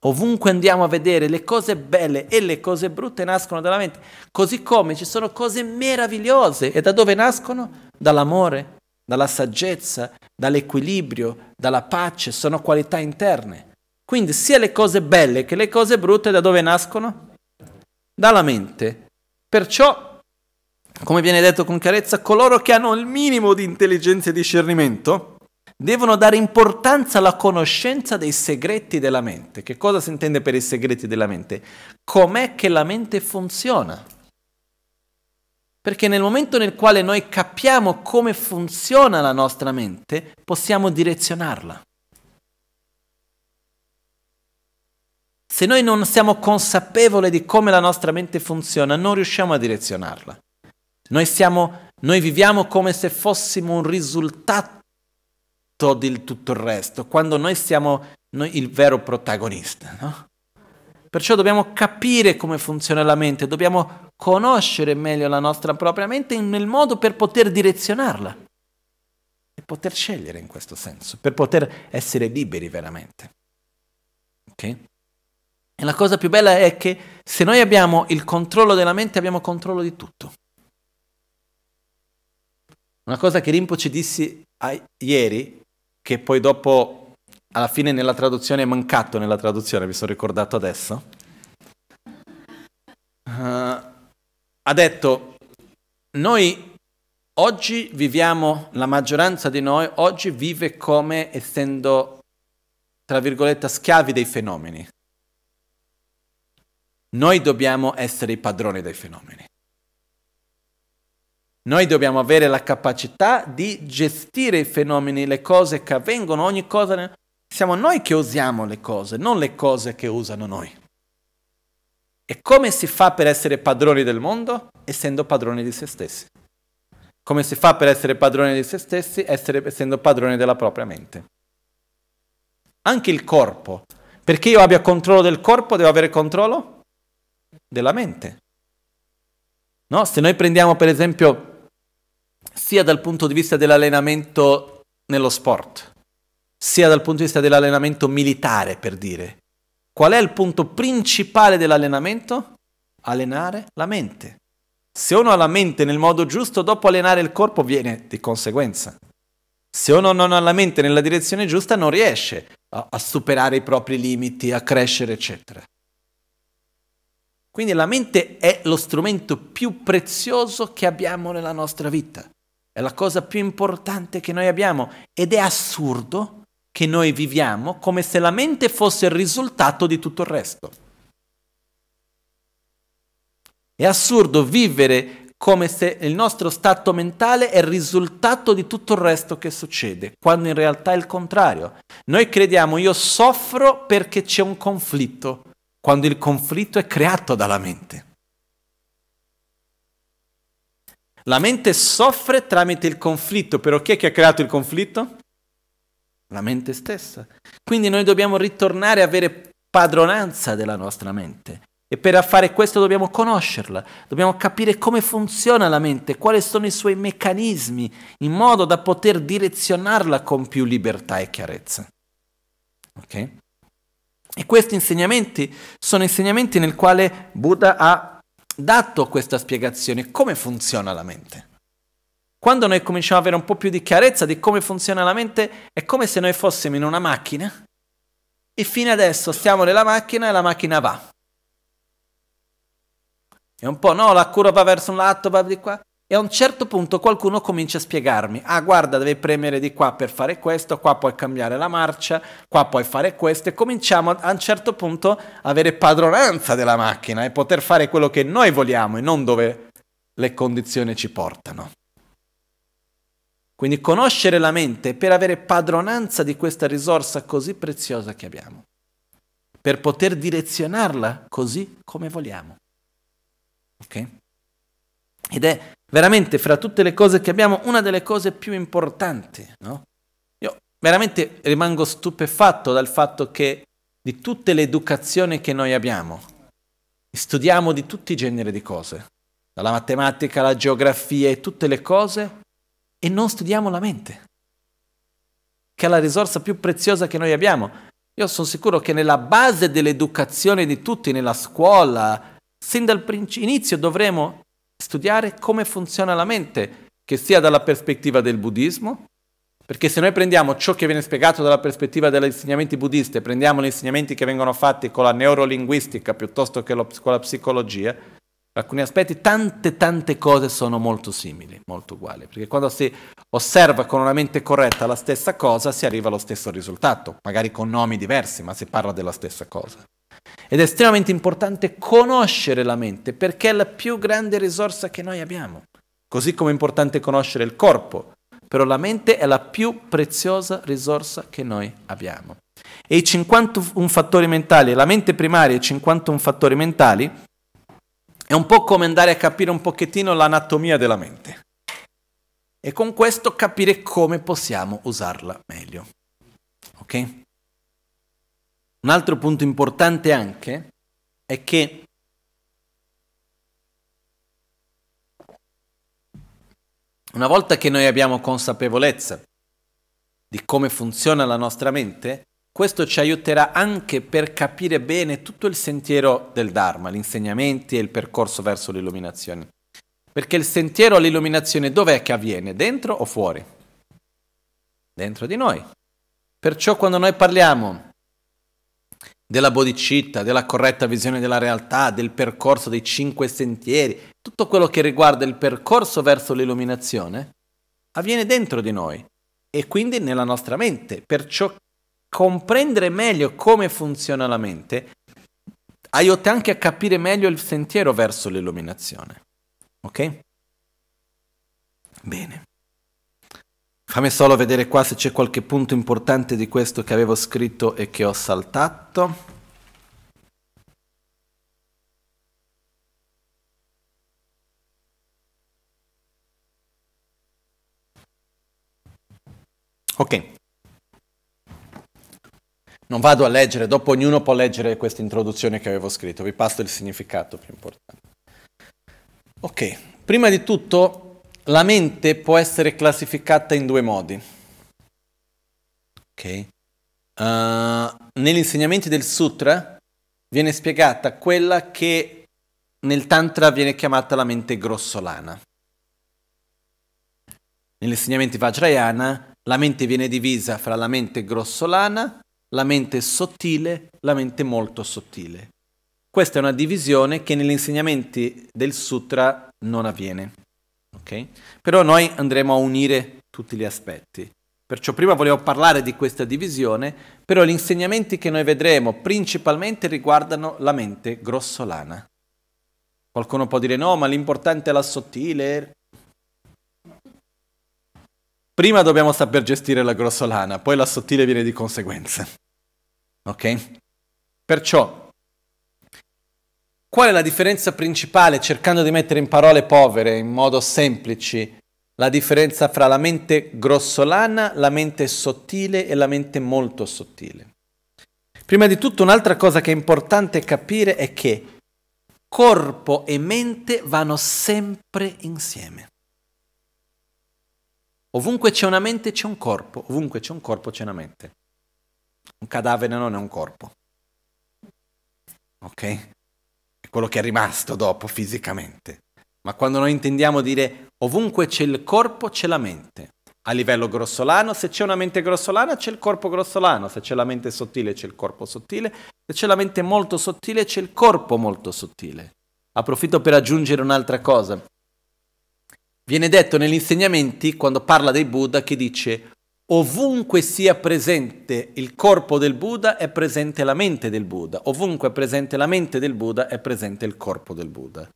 Ovunque andiamo a vedere le cose belle e le cose brutte nascono dalla mente, così come ci sono cose meravigliose e da dove nascono? Dall'amore, dalla saggezza, dall'equilibrio, dalla pace, sono qualità interne. Quindi sia le cose belle che le cose brutte da dove nascono? dalla mente. Perciò, come viene detto con chiarezza, coloro che hanno il minimo di intelligenza e discernimento devono dare importanza alla conoscenza dei segreti della mente. Che cosa si intende per i segreti della mente? Com'è che la mente funziona? Perché nel momento nel quale noi capiamo come funziona la nostra mente, possiamo direzionarla. Se noi non siamo consapevoli di come la nostra mente funziona, non riusciamo a direzionarla. Noi, siamo, noi viviamo come se fossimo un risultato di tutto il resto, quando noi siamo noi il vero protagonista. No? Perciò dobbiamo capire come funziona la mente, dobbiamo conoscere meglio la nostra propria mente nel modo per poter direzionarla e poter scegliere in questo senso, per poter essere liberi veramente. Okay? E la cosa più bella è che se noi abbiamo il controllo della mente abbiamo controllo di tutto. Una cosa che Rimpo ci disse ah, ieri, che poi dopo alla fine nella traduzione è mancato nella traduzione, mi sono ricordato adesso, uh, ha detto, noi oggi viviamo, la maggioranza di noi oggi vive come essendo, tra virgolette, schiavi dei fenomeni. Noi dobbiamo essere i padroni dei fenomeni. Noi dobbiamo avere la capacità di gestire i fenomeni, le cose che avvengono, ogni cosa. Siamo noi che usiamo le cose, non le cose che usano noi. E come si fa per essere padroni del mondo? Essendo padroni di se stessi. Come si fa per essere padroni di se stessi? Essere, essendo padroni della propria mente. Anche il corpo. Perché io abbia controllo del corpo, devo avere controllo? della mente. No? Se noi prendiamo per esempio sia dal punto di vista dell'allenamento nello sport, sia dal punto di vista dell'allenamento militare, per dire, qual è il punto principale dell'allenamento? Allenare la mente. Se uno ha la mente nel modo giusto, dopo allenare il corpo viene di conseguenza. Se uno non ha la mente nella direzione giusta, non riesce a, a superare i propri limiti, a crescere, eccetera. Quindi la mente è lo strumento più prezioso che abbiamo nella nostra vita, è la cosa più importante che noi abbiamo ed è assurdo che noi viviamo come se la mente fosse il risultato di tutto il resto. È assurdo vivere come se il nostro stato mentale è il risultato di tutto il resto che succede, quando in realtà è il contrario. Noi crediamo io soffro perché c'è un conflitto quando il conflitto è creato dalla mente. La mente soffre tramite il conflitto, però chi è che ha creato il conflitto? La mente stessa. Quindi noi dobbiamo ritornare a avere padronanza della nostra mente. E per fare questo dobbiamo conoscerla, dobbiamo capire come funziona la mente, quali sono i suoi meccanismi, in modo da poter direzionarla con più libertà e chiarezza. Okay? E questi insegnamenti sono insegnamenti nel quale Buddha ha dato questa spiegazione, come funziona la mente. Quando noi cominciamo ad avere un po' più di chiarezza di come funziona la mente, è come se noi fossimo in una macchina e fino adesso stiamo nella macchina e la macchina va. È un po', no, la curva va verso un lato, va di qua. E a un certo punto qualcuno comincia a spiegarmi, ah guarda devi premere di qua per fare questo, qua puoi cambiare la marcia, qua puoi fare questo e cominciamo a un certo punto a avere padronanza della macchina e poter fare quello che noi vogliamo e non dove le condizioni ci portano. Quindi conoscere la mente per avere padronanza di questa risorsa così preziosa che abbiamo, per poter direzionarla così come vogliamo. Okay? Ed è veramente fra tutte le cose che abbiamo una delle cose più importanti. No? Io veramente rimango stupefatto dal fatto che di tutte le educazioni che noi abbiamo, studiamo di tutti i generi di cose, dalla matematica alla geografia e tutte le cose, e non studiamo la mente, che è la risorsa più preziosa che noi abbiamo. Io sono sicuro che nella base dell'educazione di tutti, nella scuola, sin dal dall'inizio dovremo studiare come funziona la mente, che sia dalla prospettiva del buddismo, perché se noi prendiamo ciò che viene spiegato dalla prospettiva degli insegnamenti buddisti, prendiamo gli insegnamenti che vengono fatti con la neurolinguistica piuttosto che lo, con la psicologia, alcuni aspetti, tante tante cose sono molto simili, molto uguali, perché quando si osserva con una mente corretta la stessa cosa si arriva allo stesso risultato, magari con nomi diversi, ma si parla della stessa cosa. Ed è estremamente importante conoscere la mente perché è la più grande risorsa che noi abbiamo. Così come è importante conoscere il corpo, però la mente è la più preziosa risorsa che noi abbiamo. E i 51 fattori mentali, la mente primaria e i 51 fattori mentali, è un po' come andare a capire un pochettino l'anatomia della mente. E con questo capire come possiamo usarla meglio. Ok? Un altro punto importante anche è che una volta che noi abbiamo consapevolezza di come funziona la nostra mente, questo ci aiuterà anche per capire bene tutto il sentiero del Dharma, gli insegnamenti e il percorso verso l'illuminazione. Perché il sentiero all'illuminazione dov'è che avviene? Dentro o fuori? Dentro di noi. Perciò quando noi parliamo della bodhicitta, della corretta visione della realtà, del percorso dei cinque sentieri, tutto quello che riguarda il percorso verso l'illuminazione, avviene dentro di noi e quindi nella nostra mente. Perciò comprendere meglio come funziona la mente aiuta anche a capire meglio il sentiero verso l'illuminazione. Ok? Bene. Fammi solo vedere qua se c'è qualche punto importante di questo che avevo scritto e che ho saltato. Ok. Non vado a leggere, dopo ognuno può leggere questa introduzione che avevo scritto, vi passo il significato più importante. Ok, prima di tutto la mente può essere classificata in due modi. Okay. Uh, negli insegnamenti del sutra viene spiegata quella che nel tantra viene chiamata la mente grossolana. Negli insegnamenti Vajrayana la mente viene divisa fra la mente grossolana, la mente sottile, la mente molto sottile. Questa è una divisione che negli insegnamenti del sutra non avviene. Okay? Però noi andremo a unire tutti gli aspetti. Perciò prima volevo parlare di questa divisione, però gli insegnamenti che noi vedremo principalmente riguardano la mente grossolana. Qualcuno può dire no, ma l'importante è la sottile. Prima dobbiamo saper gestire la grossolana, poi la sottile viene di conseguenza. Ok? Perciò Qual è la differenza principale, cercando di mettere in parole povere, in modo semplice, la differenza fra la mente grossolana, la mente sottile e la mente molto sottile? Prima di tutto un'altra cosa che è importante capire è che corpo e mente vanno sempre insieme. Ovunque c'è una mente c'è un corpo, ovunque c'è un corpo c'è una mente. Un cadavere non è un corpo. Ok? quello che è rimasto dopo fisicamente. Ma quando noi intendiamo dire ovunque c'è il corpo c'è la mente. A livello grossolano, se c'è una mente grossolana c'è il corpo grossolano, se c'è la mente sottile c'è il corpo sottile, se c'è la mente molto sottile c'è il corpo molto sottile. Approfitto per aggiungere un'altra cosa. Viene detto negli insegnamenti, quando parla dei Buddha, che dice Ovunque sia presente il corpo del Buddha è presente la mente del Buddha, ovunque è presente la mente del Buddha è presente il corpo del Buddha.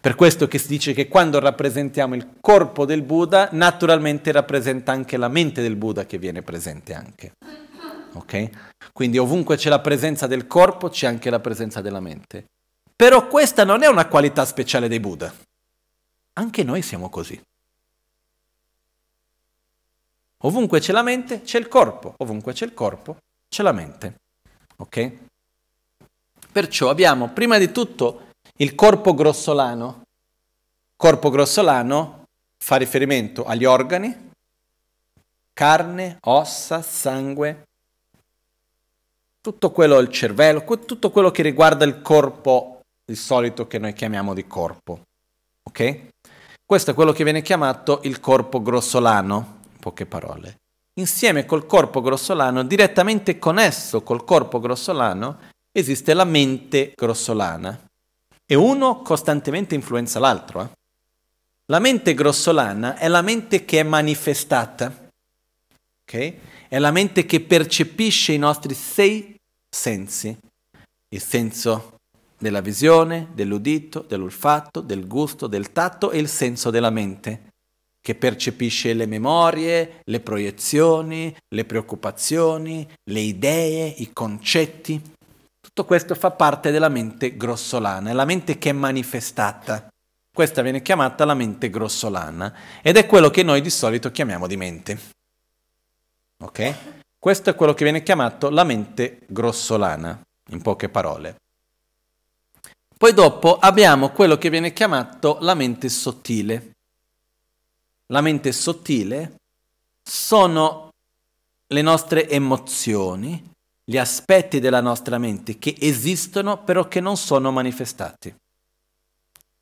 Per questo che si dice che quando rappresentiamo il corpo del Buddha, naturalmente rappresenta anche la mente del Buddha che viene presente anche. Ok? Quindi ovunque c'è la presenza del corpo c'è anche la presenza della mente. Però questa non è una qualità speciale dei Buddha. Anche noi siamo così. Ovunque c'è la mente, c'è il corpo. Ovunque c'è il corpo, c'è la mente. Ok? Perciò abbiamo prima di tutto il corpo grossolano. Corpo grossolano fa riferimento agli organi, carne, ossa, sangue, tutto quello, il cervello, tutto quello che riguarda il corpo, il solito che noi chiamiamo di corpo. Ok? Questo è quello che viene chiamato il corpo grossolano poche parole, insieme col corpo grossolano, direttamente connesso col corpo grossolano, esiste la mente grossolana. E uno costantemente influenza l'altro. Eh? La mente grossolana è la mente che è manifestata, okay? è la mente che percepisce i nostri sei sensi, il senso della visione, dell'udito, dell'olfatto, del gusto, del tatto e il senso della mente che percepisce le memorie, le proiezioni, le preoccupazioni, le idee, i concetti. Tutto questo fa parte della mente grossolana, è la mente che è manifestata. Questa viene chiamata la mente grossolana ed è quello che noi di solito chiamiamo di mente. Ok? Questo è quello che viene chiamato la mente grossolana, in poche parole. Poi dopo abbiamo quello che viene chiamato la mente sottile la mente sottile sono le nostre emozioni, gli aspetti della nostra mente che esistono però che non sono manifestati.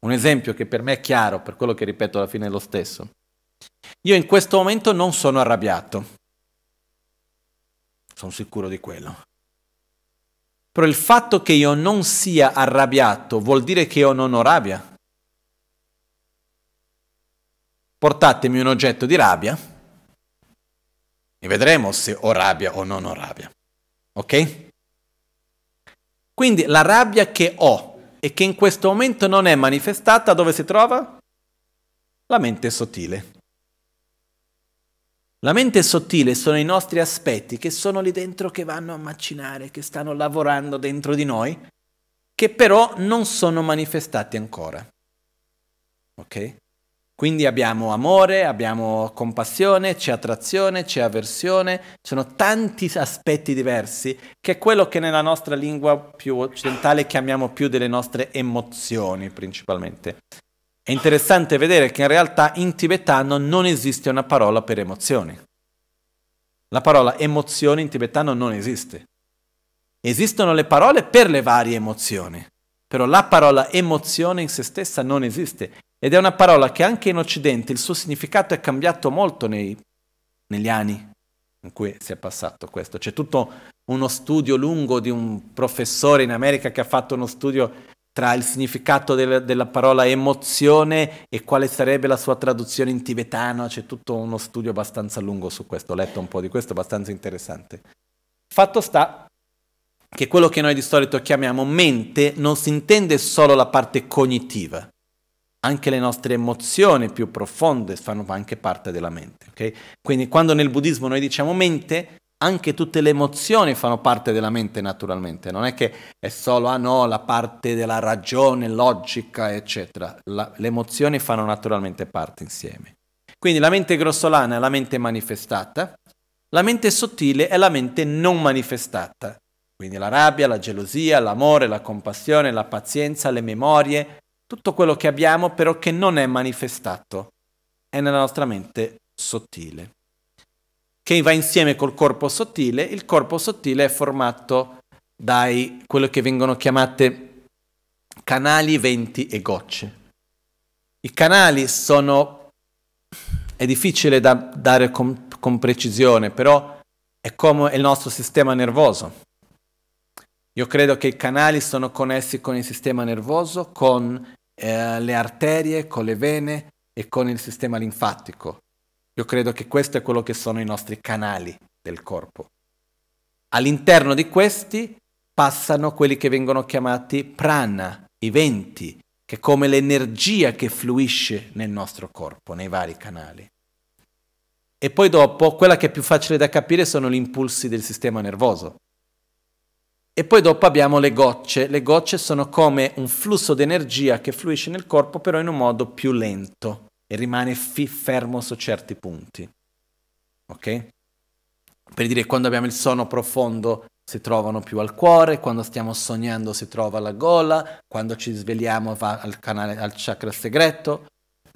Un esempio che per me è chiaro, per quello che ripeto alla fine è lo stesso. Io in questo momento non sono arrabbiato, sono sicuro di quello. Però il fatto che io non sia arrabbiato vuol dire che io non ho rabbia. portatemi un oggetto di rabbia e vedremo se ho rabbia o non ho rabbia. Ok? Quindi la rabbia che ho e che in questo momento non è manifestata, dove si trova? La mente sottile. La mente sottile sono i nostri aspetti che sono lì dentro che vanno a macinare, che stanno lavorando dentro di noi, che però non sono manifestati ancora. Ok? Quindi abbiamo amore, abbiamo compassione, c'è attrazione, c'è avversione, ci sono tanti aspetti diversi, che è quello che nella nostra lingua più occidentale chiamiamo più delle nostre emozioni principalmente. È interessante vedere che in realtà in tibetano non esiste una parola per emozioni. La parola emozione in tibetano non esiste. Esistono le parole per le varie emozioni, però la parola emozione in se stessa non esiste. Ed è una parola che anche in Occidente il suo significato è cambiato molto nei, negli anni in cui si è passato questo. C'è tutto uno studio lungo di un professore in America che ha fatto uno studio tra il significato del, della parola emozione e quale sarebbe la sua traduzione in tibetano. C'è tutto uno studio abbastanza lungo su questo, ho letto un po' di questo, abbastanza interessante. Fatto sta che quello che noi di solito chiamiamo mente non si intende solo la parte cognitiva, anche le nostre emozioni più profonde fanno anche parte della mente. Okay? Quindi quando nel buddismo noi diciamo mente, anche tutte le emozioni fanno parte della mente naturalmente, non è che è solo ah no, la parte della ragione, logica, eccetera. La, le emozioni fanno naturalmente parte insieme. Quindi la mente grossolana è la mente manifestata, la mente sottile è la mente non manifestata. Quindi la rabbia, la gelosia, l'amore, la compassione, la pazienza, le memorie, tutto quello che abbiamo però che non è manifestato, è nella nostra mente sottile, che va insieme col corpo sottile, il corpo sottile è formato dai quello che vengono chiamate canali, venti e gocce. I canali sono, è difficile da dare con, con precisione, però è come il nostro sistema nervoso. Io credo che i canali sono connessi con il sistema nervoso, con eh, le arterie, con le vene e con il sistema linfatico. Io credo che questo è quello che sono i nostri canali del corpo. All'interno di questi passano quelli che vengono chiamati prana, i venti, che è come l'energia che fluisce nel nostro corpo, nei vari canali. E poi dopo, quella che è più facile da capire sono gli impulsi del sistema nervoso. E poi dopo abbiamo le gocce. Le gocce sono come un flusso di energia che fluisce nel corpo però in un modo più lento e rimane fi- fermo su certi punti. Ok? Per dire quando abbiamo il sonno profondo si trovano più al cuore, quando stiamo sognando si trova alla gola, quando ci svegliamo va al canale al chakra segreto.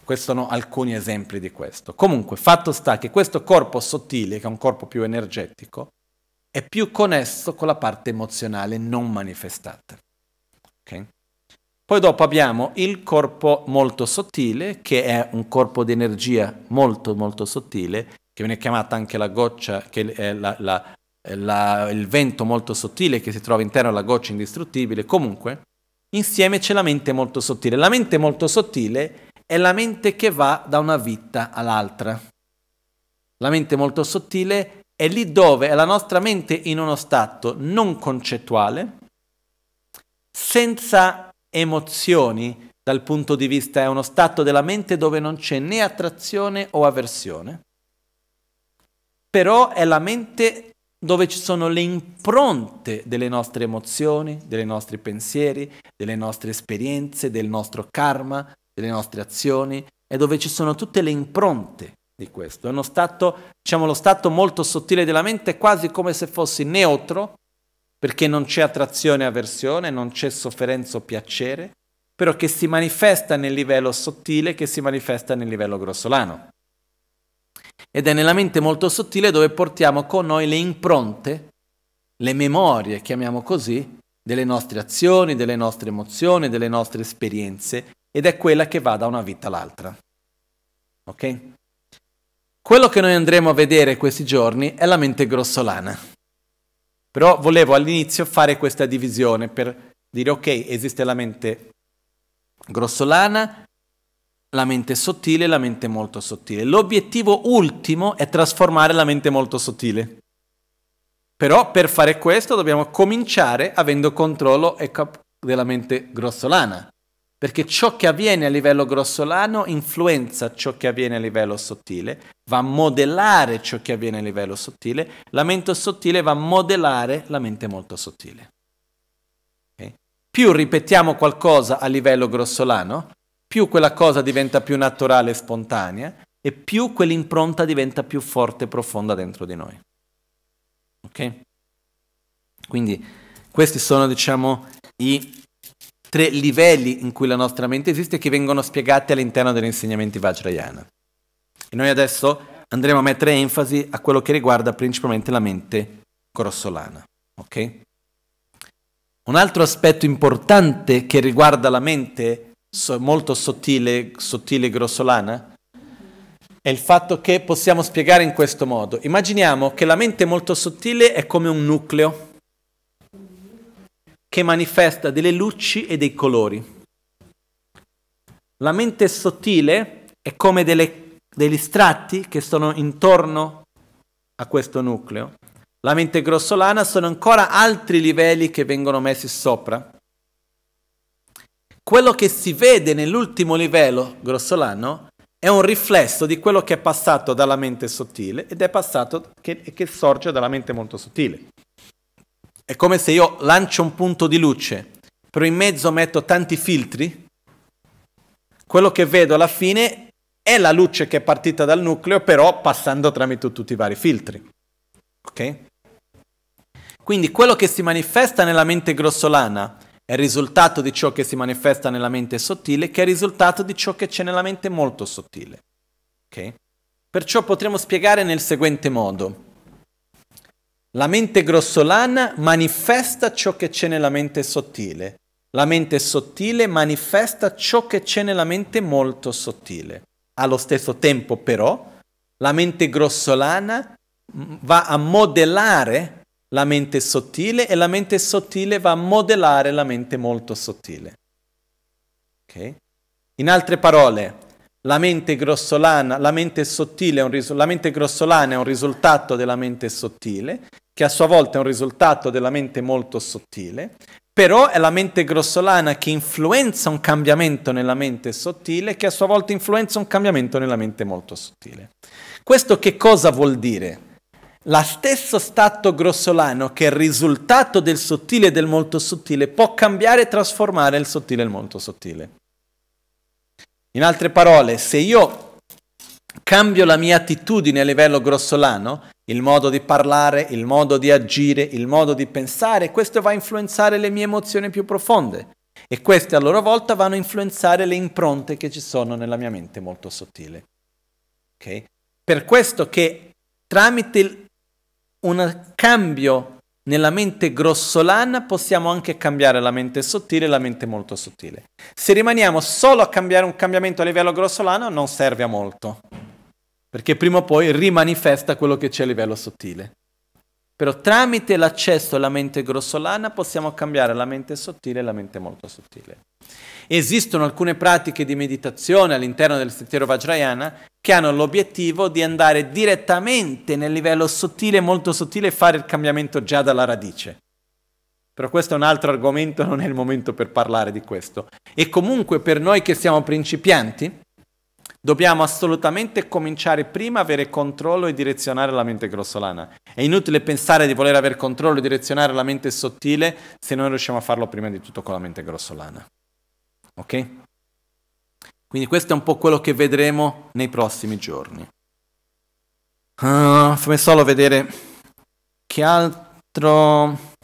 Questi sono alcuni esempi di questo. Comunque, fatto sta che questo corpo sottile, che è un corpo più energetico, è più connesso con la parte emozionale non manifestata. Okay? Poi dopo abbiamo il corpo molto sottile, che è un corpo di energia molto molto sottile, che viene chiamata anche la goccia, che è la, la, la, il vento molto sottile che si trova all'interno della goccia indistruttibile. Comunque, insieme c'è la mente molto sottile. La mente molto sottile è la mente che va da una vita all'altra. La mente molto sottile è lì dove è la nostra mente in uno stato non concettuale, senza emozioni dal punto di vista, è uno stato della mente dove non c'è né attrazione o avversione, però è la mente dove ci sono le impronte delle nostre emozioni, dei nostri pensieri, delle nostre esperienze, del nostro karma, delle nostre azioni, è dove ci sono tutte le impronte di questo. È uno stato, diciamo, lo stato molto sottile della mente, quasi come se fossi neutro, perché non c'è attrazione e avversione, non c'è sofferenza o piacere, però che si manifesta nel livello sottile, che si manifesta nel livello grossolano. Ed è nella mente molto sottile dove portiamo con noi le impronte, le memorie, chiamiamo così, delle nostre azioni, delle nostre emozioni, delle nostre esperienze, ed è quella che va da una vita all'altra. Ok? Quello che noi andremo a vedere questi giorni è la mente grossolana. Però volevo all'inizio fare questa divisione per dire ok, esiste la mente grossolana, la mente sottile e la mente molto sottile. L'obiettivo ultimo è trasformare la mente molto sottile. Però per fare questo dobbiamo cominciare avendo controllo della mente grossolana perché ciò che avviene a livello grossolano influenza ciò che avviene a livello sottile, va a modellare ciò che avviene a livello sottile, la mente sottile va a modellare la mente molto sottile. Okay? Più ripetiamo qualcosa a livello grossolano, più quella cosa diventa più naturale e spontanea e più quell'impronta diventa più forte e profonda dentro di noi. Ok? Quindi questi sono, diciamo, i tre livelli in cui la nostra mente esiste che vengono spiegati all'interno degli insegnamenti Vajrayana. E noi adesso andremo a mettere enfasi a quello che riguarda principalmente la mente grossolana. Okay? Un altro aspetto importante che riguarda la mente molto sottile, sottile grossolana è il fatto che possiamo spiegare in questo modo. Immaginiamo che la mente molto sottile è come un nucleo che manifesta delle luci e dei colori. La mente sottile è come delle, degli strati che sono intorno a questo nucleo. La mente grossolana sono ancora altri livelli che vengono messi sopra. Quello che si vede nell'ultimo livello grossolano è un riflesso di quello che è passato dalla mente sottile ed è passato che, che sorge dalla mente molto sottile. È come se io lancio un punto di luce, però in mezzo metto tanti filtri, quello che vedo alla fine è la luce che è partita dal nucleo, però passando tramite tutti i vari filtri. Ok? Quindi quello che si manifesta nella mente grossolana è il risultato di ciò che si manifesta nella mente sottile, che è il risultato di ciò che c'è nella mente molto sottile. Okay? Perciò potremmo spiegare nel seguente modo. La mente grossolana manifesta ciò che c'è nella mente sottile. La mente sottile manifesta ciò che c'è nella mente molto sottile. Allo stesso tempo però, la mente grossolana mm, va a modellare la mente sottile e la mente sottile va a modellare la mente molto sottile. Okay? In altre parole, la mente grossolana, la mente sottile è un, ris- la mente grossolana è un risultato della mente sottile, che a sua volta è un risultato della mente molto sottile, però è la mente grossolana che influenza un cambiamento nella mente sottile, che a sua volta influenza un cambiamento nella mente molto sottile. Questo che cosa vuol dire? Lo stesso stato grossolano che è il risultato del sottile e del molto sottile può cambiare e trasformare il sottile e il molto sottile. In altre parole, se io cambio la mia attitudine a livello grossolano, il modo di parlare, il modo di agire, il modo di pensare, questo va a influenzare le mie emozioni più profonde e queste a loro volta vanno a influenzare le impronte che ci sono nella mia mente molto sottile. Okay? Per questo che tramite un cambio nella mente grossolana possiamo anche cambiare la mente sottile e la mente molto sottile. Se rimaniamo solo a cambiare un cambiamento a livello grossolano non serve a molto, perché prima o poi rimanifesta quello che c'è a livello sottile. Però tramite l'accesso alla mente grossolana possiamo cambiare la mente sottile e la mente molto sottile. Esistono alcune pratiche di meditazione all'interno del sentiero Vajrayana che hanno l'obiettivo di andare direttamente nel livello sottile, molto sottile, e fare il cambiamento già dalla radice. Però questo è un altro argomento, non è il momento per parlare di questo. E comunque per noi che siamo principianti, dobbiamo assolutamente cominciare prima a avere controllo e direzionare la mente grossolana. È inutile pensare di voler avere controllo e direzionare la mente sottile se non riusciamo a farlo prima di tutto con la mente grossolana. Ok? Quindi questo è un po' quello che vedremo nei prossimi giorni. Uh, fammi solo vedere che altro...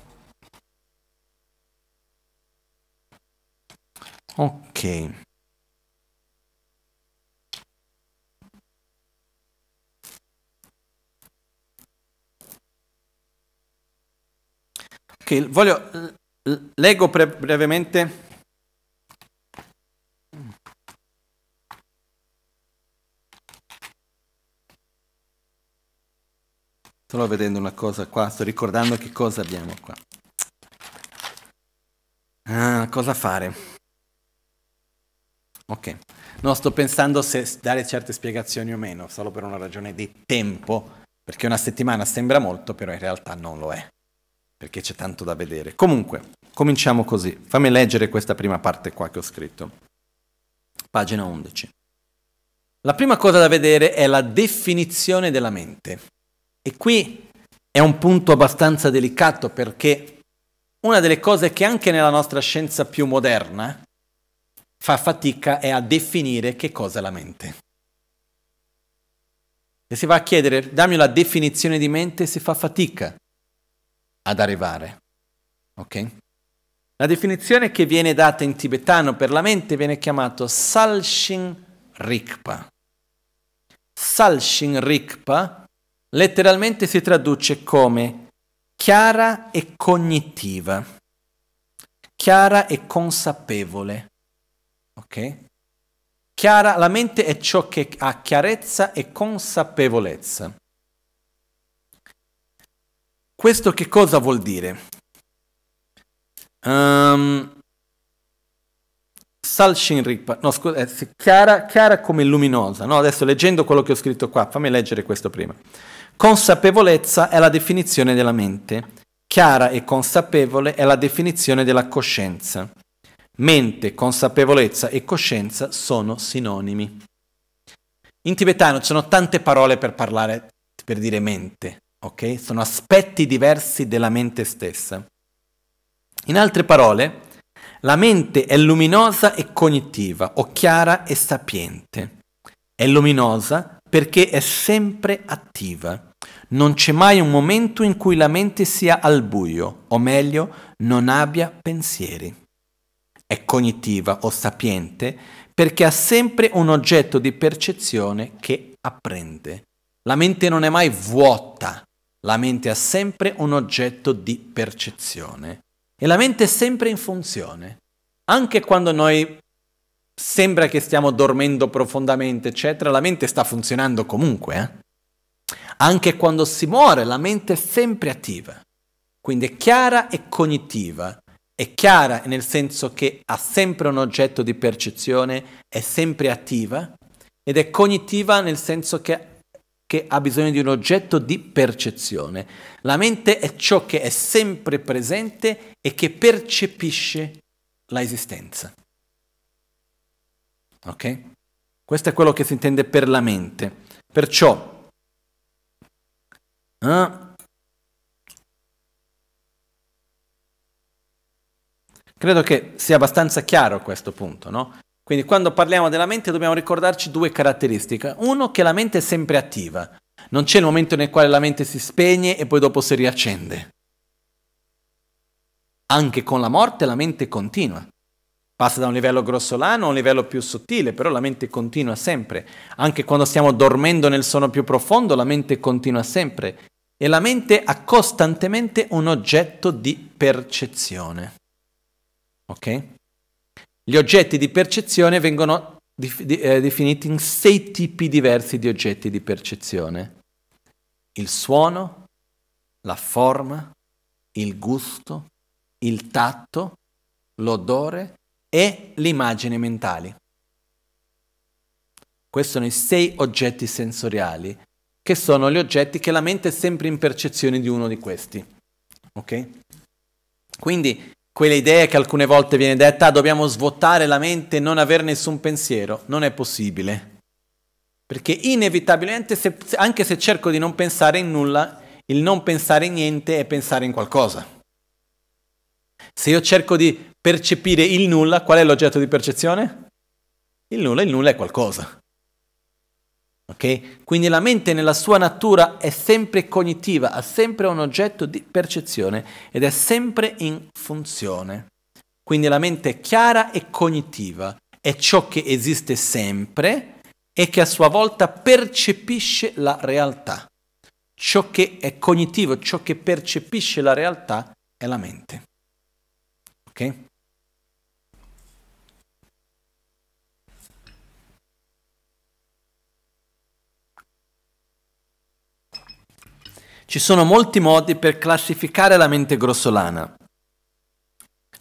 Ok. Ok, voglio... Leggo brevemente Sto vedendo una cosa qua, sto ricordando che cosa abbiamo qua. Ah, cosa fare? Ok, non sto pensando se dare certe spiegazioni o meno, solo per una ragione di tempo, perché una settimana sembra molto, però in realtà non lo è, perché c'è tanto da vedere. Comunque, cominciamo così. Fammi leggere questa prima parte qua che ho scritto. Pagina 11. La prima cosa da vedere è la definizione della mente. E qui è un punto abbastanza delicato perché una delle cose che anche nella nostra scienza più moderna fa fatica è a definire che cosa è la mente. E si va a chiedere, dammi la definizione di mente, si fa fatica ad arrivare. Ok? La definizione che viene data in tibetano per la mente viene chiamata Salshin Rikpa. Salshin Rikpa letteralmente si traduce come chiara e cognitiva, chiara e consapevole. Ok? Chiara, la mente è ciò che ha chiarezza e consapevolezza. Questo che cosa vuol dire? Um, ehm, Salshin Rigpa, no scusa, eh, chiara, chiara come luminosa, no? Adesso leggendo quello che ho scritto qua, fammi leggere questo prima. Consapevolezza è la definizione della mente. Chiara e consapevole è la definizione della coscienza. Mente, consapevolezza e coscienza sono sinonimi. In tibetano ci sono tante parole per parlare, per dire mente, ok? Sono aspetti diversi della mente stessa. In altre parole, la mente è luminosa e cognitiva, o chiara e sapiente. È luminosa perché è sempre attiva. Non c'è mai un momento in cui la mente sia al buio, o meglio, non abbia pensieri. È cognitiva o sapiente perché ha sempre un oggetto di percezione che apprende. La mente non è mai vuota, la mente ha sempre un oggetto di percezione e la mente è sempre in funzione. Anche quando noi sembra che stiamo dormendo profondamente, eccetera, la mente sta funzionando comunque. Eh? Anche quando si muore, la mente è sempre attiva. Quindi è chiara e cognitiva. È chiara nel senso che ha sempre un oggetto di percezione, è sempre attiva, ed è cognitiva nel senso che, che ha bisogno di un oggetto di percezione. La mente è ciò che è sempre presente e che percepisce l'esistenza. Ok? Questo è quello che si intende per la mente. Perciò, eh, credo che sia abbastanza chiaro questo punto, no? Quindi quando parliamo della mente dobbiamo ricordarci due caratteristiche. Uno, che la mente è sempre attiva. Non c'è il momento nel quale la mente si spegne e poi dopo si riaccende. Anche con la morte la mente continua. Passa da un livello grossolano a un livello più sottile, però la mente continua sempre. Anche quando stiamo dormendo nel sonno più profondo, la mente continua sempre. E la mente ha costantemente un oggetto di percezione. Ok? Gli oggetti di percezione vengono dif- di- eh, definiti in sei tipi diversi di oggetti di percezione. Il suono, la forma, il gusto, il tatto, l'odore e le immagini mentali. Questi sono i sei oggetti sensoriali, che sono gli oggetti che la mente è sempre in percezione di uno di questi. Ok? Quindi quell'idea che alcune volte viene detta, ah, dobbiamo svuotare la mente e non avere nessun pensiero, non è possibile. Perché inevitabilmente, se, anche se cerco di non pensare in nulla, il non pensare in niente è pensare in qualcosa. Se io cerco di percepire il nulla, qual è l'oggetto di percezione? Il nulla, il nulla è qualcosa. Ok? Quindi la mente nella sua natura è sempre cognitiva, ha sempre un oggetto di percezione ed è sempre in funzione. Quindi la mente è chiara e cognitiva, è ciò che esiste sempre e che a sua volta percepisce la realtà. Ciò che è cognitivo, ciò che percepisce la realtà è la mente. Okay? Ci sono molti modi per classificare la mente grossolana,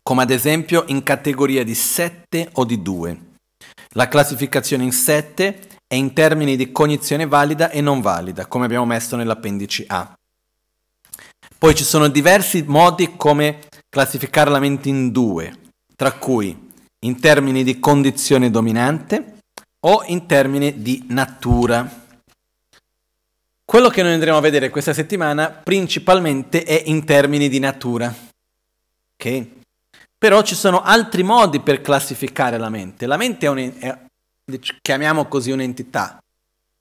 come ad esempio in categoria di 7 o di 2. La classificazione in 7 è in termini di cognizione valida e non valida, come abbiamo messo nell'appendice A. Poi ci sono diversi modi come classificare la mente in 2, tra cui in termini di condizione dominante o in termini di natura. Quello che noi andremo a vedere questa settimana principalmente è in termini di natura. Ok? Però ci sono altri modi per classificare la mente. La mente è, un, è, chiamiamo così un'entità.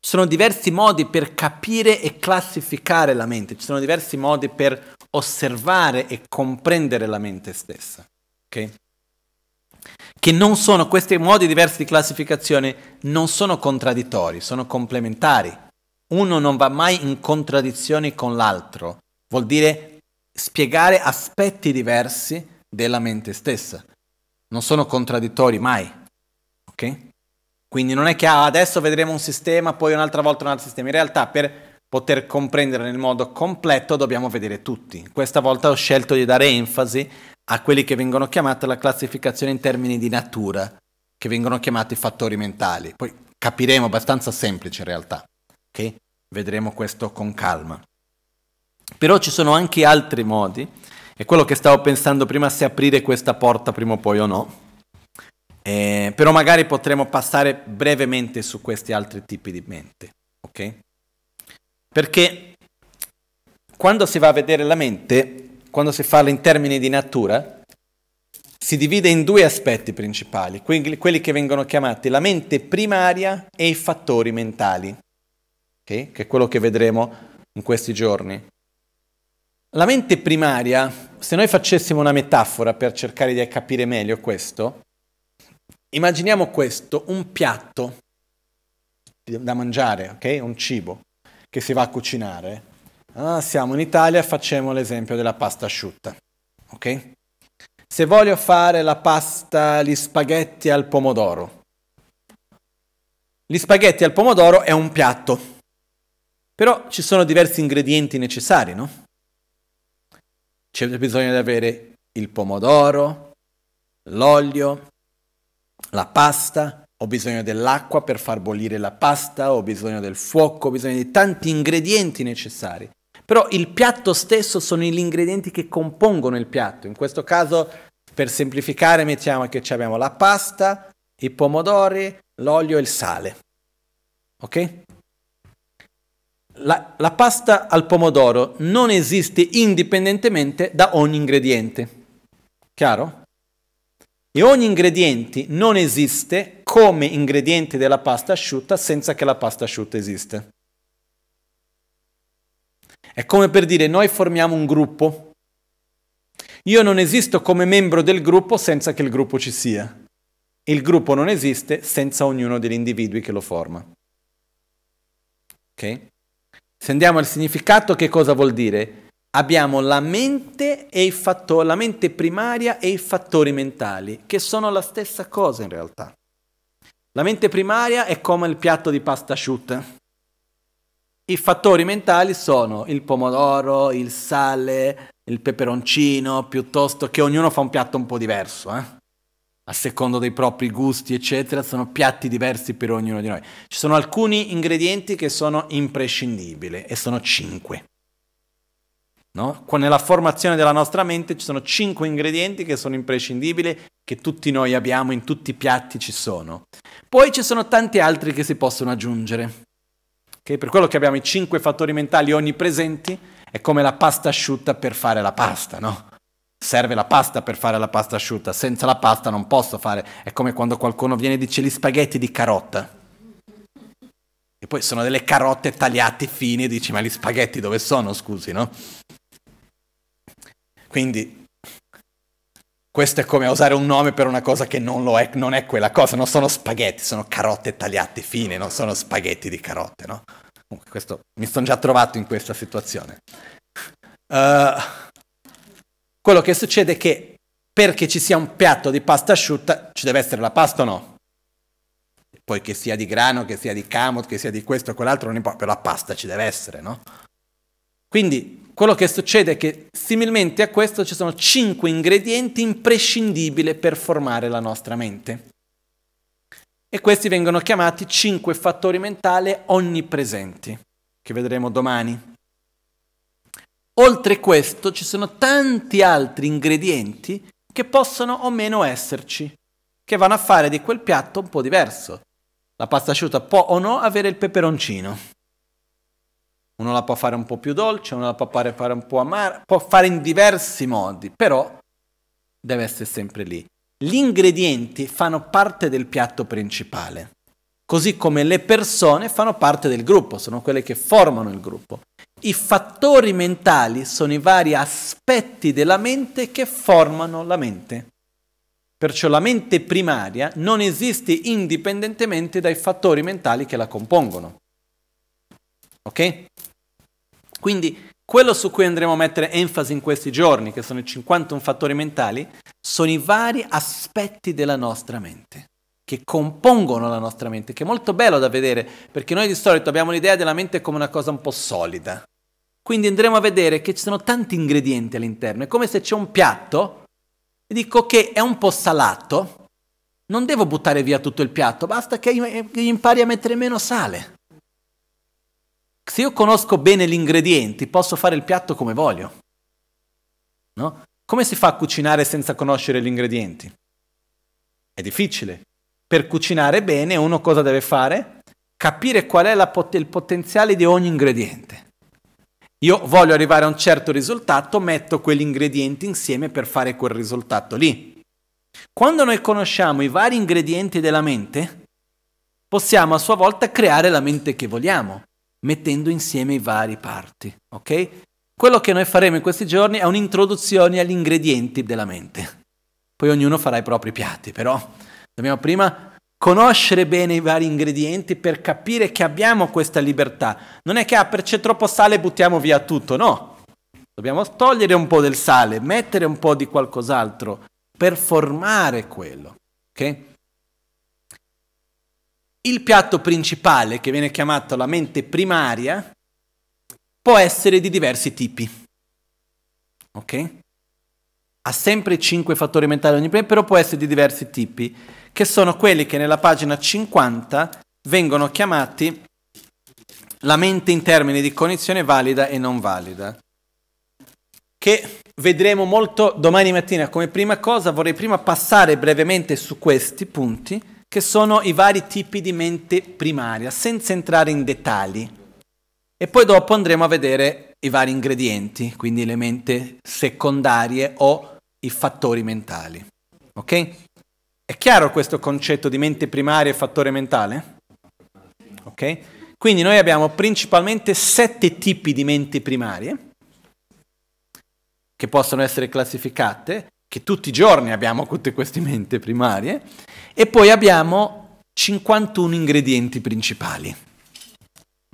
Ci sono diversi modi per capire e classificare la mente, ci sono diversi modi per osservare e comprendere la mente stessa. Okay? Che non sono, questi modi diversi di classificazione non sono contraddittori, sono complementari uno non va mai in contraddizione con l'altro, vuol dire spiegare aspetti diversi della mente stessa. Non sono contraddittori mai, ok? Quindi non è che ah, adesso vedremo un sistema, poi un'altra volta un altro sistema. In realtà per poter comprendere nel modo completo dobbiamo vedere tutti. Questa volta ho scelto di dare enfasi a quelli che vengono chiamati la classificazione in termini di natura, che vengono chiamati fattori mentali. Poi capiremo abbastanza semplice in realtà. Okay? Vedremo questo con calma. Però ci sono anche altri modi, è quello che stavo pensando prima se aprire questa porta prima o poi o no. Eh, però magari potremo passare brevemente su questi altri tipi di mente, ok? Perché quando si va a vedere la mente, quando si parla in termini di natura, si divide in due aspetti principali, quelli che vengono chiamati la mente primaria e i fattori mentali okay? che è quello che vedremo in questi giorni. La mente primaria, se noi facessimo una metafora per cercare di capire meglio questo, immaginiamo questo, un piatto da mangiare, okay? un cibo che si va a cucinare. Ah, siamo in Italia, facciamo l'esempio della pasta asciutta. Okay? Se voglio fare la pasta, gli spaghetti al pomodoro, gli spaghetti al pomodoro è un piatto però ci sono diversi ingredienti necessari, no? C'è bisogno di avere il pomodoro, l'olio, la pasta, ho bisogno dell'acqua per far bollire la pasta, ho bisogno del fuoco, ho bisogno di tanti ingredienti necessari. Però il piatto stesso sono gli ingredienti che compongono il piatto. In questo caso, per semplificare, mettiamo che abbiamo la pasta, i pomodori, l'olio e il sale. Ok? la, la pasta al pomodoro non esiste indipendentemente da ogni ingrediente. Chiaro? E ogni ingrediente non esiste come ingrediente della pasta asciutta senza che la pasta asciutta esista. È come per dire noi formiamo un gruppo. Io non esisto come membro del gruppo senza che il gruppo ci sia. Il gruppo non esiste senza ognuno degli individui che lo forma. Okay? Se andiamo al significato, che cosa vuol dire? Abbiamo la mente, e i fattori, la mente primaria e i fattori mentali, che sono la stessa cosa in realtà. La mente primaria è come il piatto di pasta asciutta. I fattori mentali sono il pomodoro, il sale, il peperoncino, piuttosto che ognuno fa un piatto un po' diverso. Eh? a secondo dei propri gusti, eccetera, sono piatti diversi per ognuno di noi. Ci sono alcuni ingredienti che sono imprescindibili e sono cinque. No? Nella formazione della nostra mente ci sono cinque ingredienti che sono imprescindibili, che tutti noi abbiamo, in tutti i piatti ci sono. Poi ci sono tanti altri che si possono aggiungere. Okay? Per quello che abbiamo i cinque fattori mentali onnipresenti, è come la pasta asciutta per fare la pasta, no? serve la pasta per fare la pasta asciutta, senza la pasta non posso fare, è come quando qualcuno viene e dice gli spaghetti di carota. E poi sono delle carote tagliate fine, dici ma gli spaghetti dove sono, scusi, no? Quindi questo è come usare un nome per una cosa che non lo è, non è quella cosa, non sono spaghetti, sono carote tagliate fine, non sono spaghetti di carote, no? Comunque questo, mi sono già trovato in questa situazione. Uh, quello che succede è che perché ci sia un piatto di pasta asciutta ci deve essere la pasta o no? Poi che sia di grano, che sia di camut, che sia di questo o quell'altro, non importa, però la pasta ci deve essere, no? Quindi quello che succede è che similmente a questo ci sono cinque ingredienti imprescindibili per formare la nostra mente. E questi vengono chiamati cinque fattori mentali onnipresenti, che vedremo domani. Oltre questo ci sono tanti altri ingredienti che possono o meno esserci, che vanno a fare di quel piatto un po' diverso. La pasta asciutta può o no avere il peperoncino. Uno la può fare un po' più dolce, uno la può fare un po' amara, può fare in diversi modi, però deve essere sempre lì. Gli ingredienti fanno parte del piatto principale, così come le persone fanno parte del gruppo, sono quelle che formano il gruppo. I fattori mentali sono i vari aspetti della mente che formano la mente. Perciò la mente primaria non esiste indipendentemente dai fattori mentali che la compongono. Ok? Quindi quello su cui andremo a mettere enfasi in questi giorni, che sono i 51 fattori mentali, sono i vari aspetti della nostra mente che compongono la nostra mente, che è molto bello da vedere, perché noi di solito abbiamo l'idea della mente come una cosa un po' solida, quindi andremo a vedere che ci sono tanti ingredienti all'interno. È come se c'è un piatto e dico che è un po' salato. Non devo buttare via tutto il piatto, basta che impari a mettere meno sale. Se io conosco bene gli ingredienti, posso fare il piatto come voglio. No? Come si fa a cucinare senza conoscere gli ingredienti? È difficile. Per cucinare bene uno cosa deve fare? Capire qual è pot- il potenziale di ogni ingrediente. Io voglio arrivare a un certo risultato, metto quegli ingredienti insieme per fare quel risultato lì. Quando noi conosciamo i vari ingredienti della mente, possiamo a sua volta creare la mente che vogliamo, mettendo insieme i vari parti, ok? Quello che noi faremo in questi giorni è un'introduzione agli ingredienti della mente. Poi ognuno farà i propri piatti, però dobbiamo prima conoscere bene i vari ingredienti per capire che abbiamo questa libertà. Non è che ah, per c'è troppo sale buttiamo via tutto, no. Dobbiamo togliere un po' del sale, mettere un po' di qualcos'altro per formare quello. Okay? Il piatto principale, che viene chiamato la mente primaria, può essere di diversi tipi. Ok? Ha sempre cinque fattori mentali ogni prima, però può essere di diversi tipi che sono quelli che nella pagina 50 vengono chiamati la mente in termini di cognizione valida e non valida, che vedremo molto domani mattina. Come prima cosa vorrei prima passare brevemente su questi punti, che sono i vari tipi di mente primaria, senza entrare in dettagli. E poi dopo andremo a vedere i vari ingredienti, quindi le mente secondarie o i fattori mentali. Ok? È chiaro questo concetto di mente primaria e fattore mentale? Ok? Quindi noi abbiamo principalmente sette tipi di menti primarie che possono essere classificate, che tutti i giorni abbiamo tutte queste menti primarie, e poi abbiamo 51 ingredienti principali.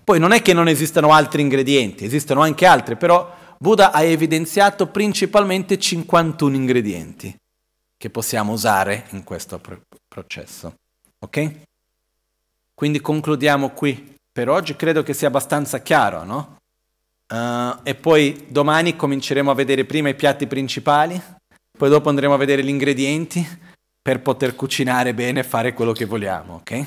Poi non è che non esistano altri ingredienti, esistono anche altri, però Buddha ha evidenziato principalmente 51 ingredienti che possiamo usare in questo pro- processo. Ok? Quindi concludiamo qui per oggi, credo che sia abbastanza chiaro, no? Uh, e poi domani cominceremo a vedere prima i piatti principali, poi dopo andremo a vedere gli ingredienti per poter cucinare bene e fare quello che vogliamo, ok?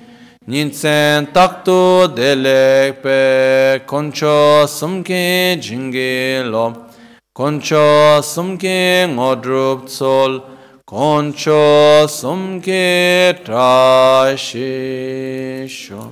Nintsen taktu delekpe koncho sumke jingi lo, koncho sumke ngodrup tsol, koncho sumke trashisho.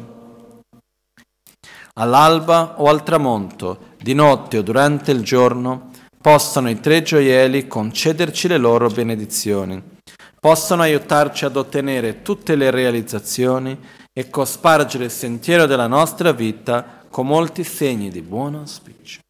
All'alba o al tramonto, di notte o durante il giorno, possano i tre gioielli concederci le loro benedizioni. Possono aiutarci ad ottenere tutte le realizzazioni e cospargere il sentiero della nostra vita con molti segni di buon auspicio.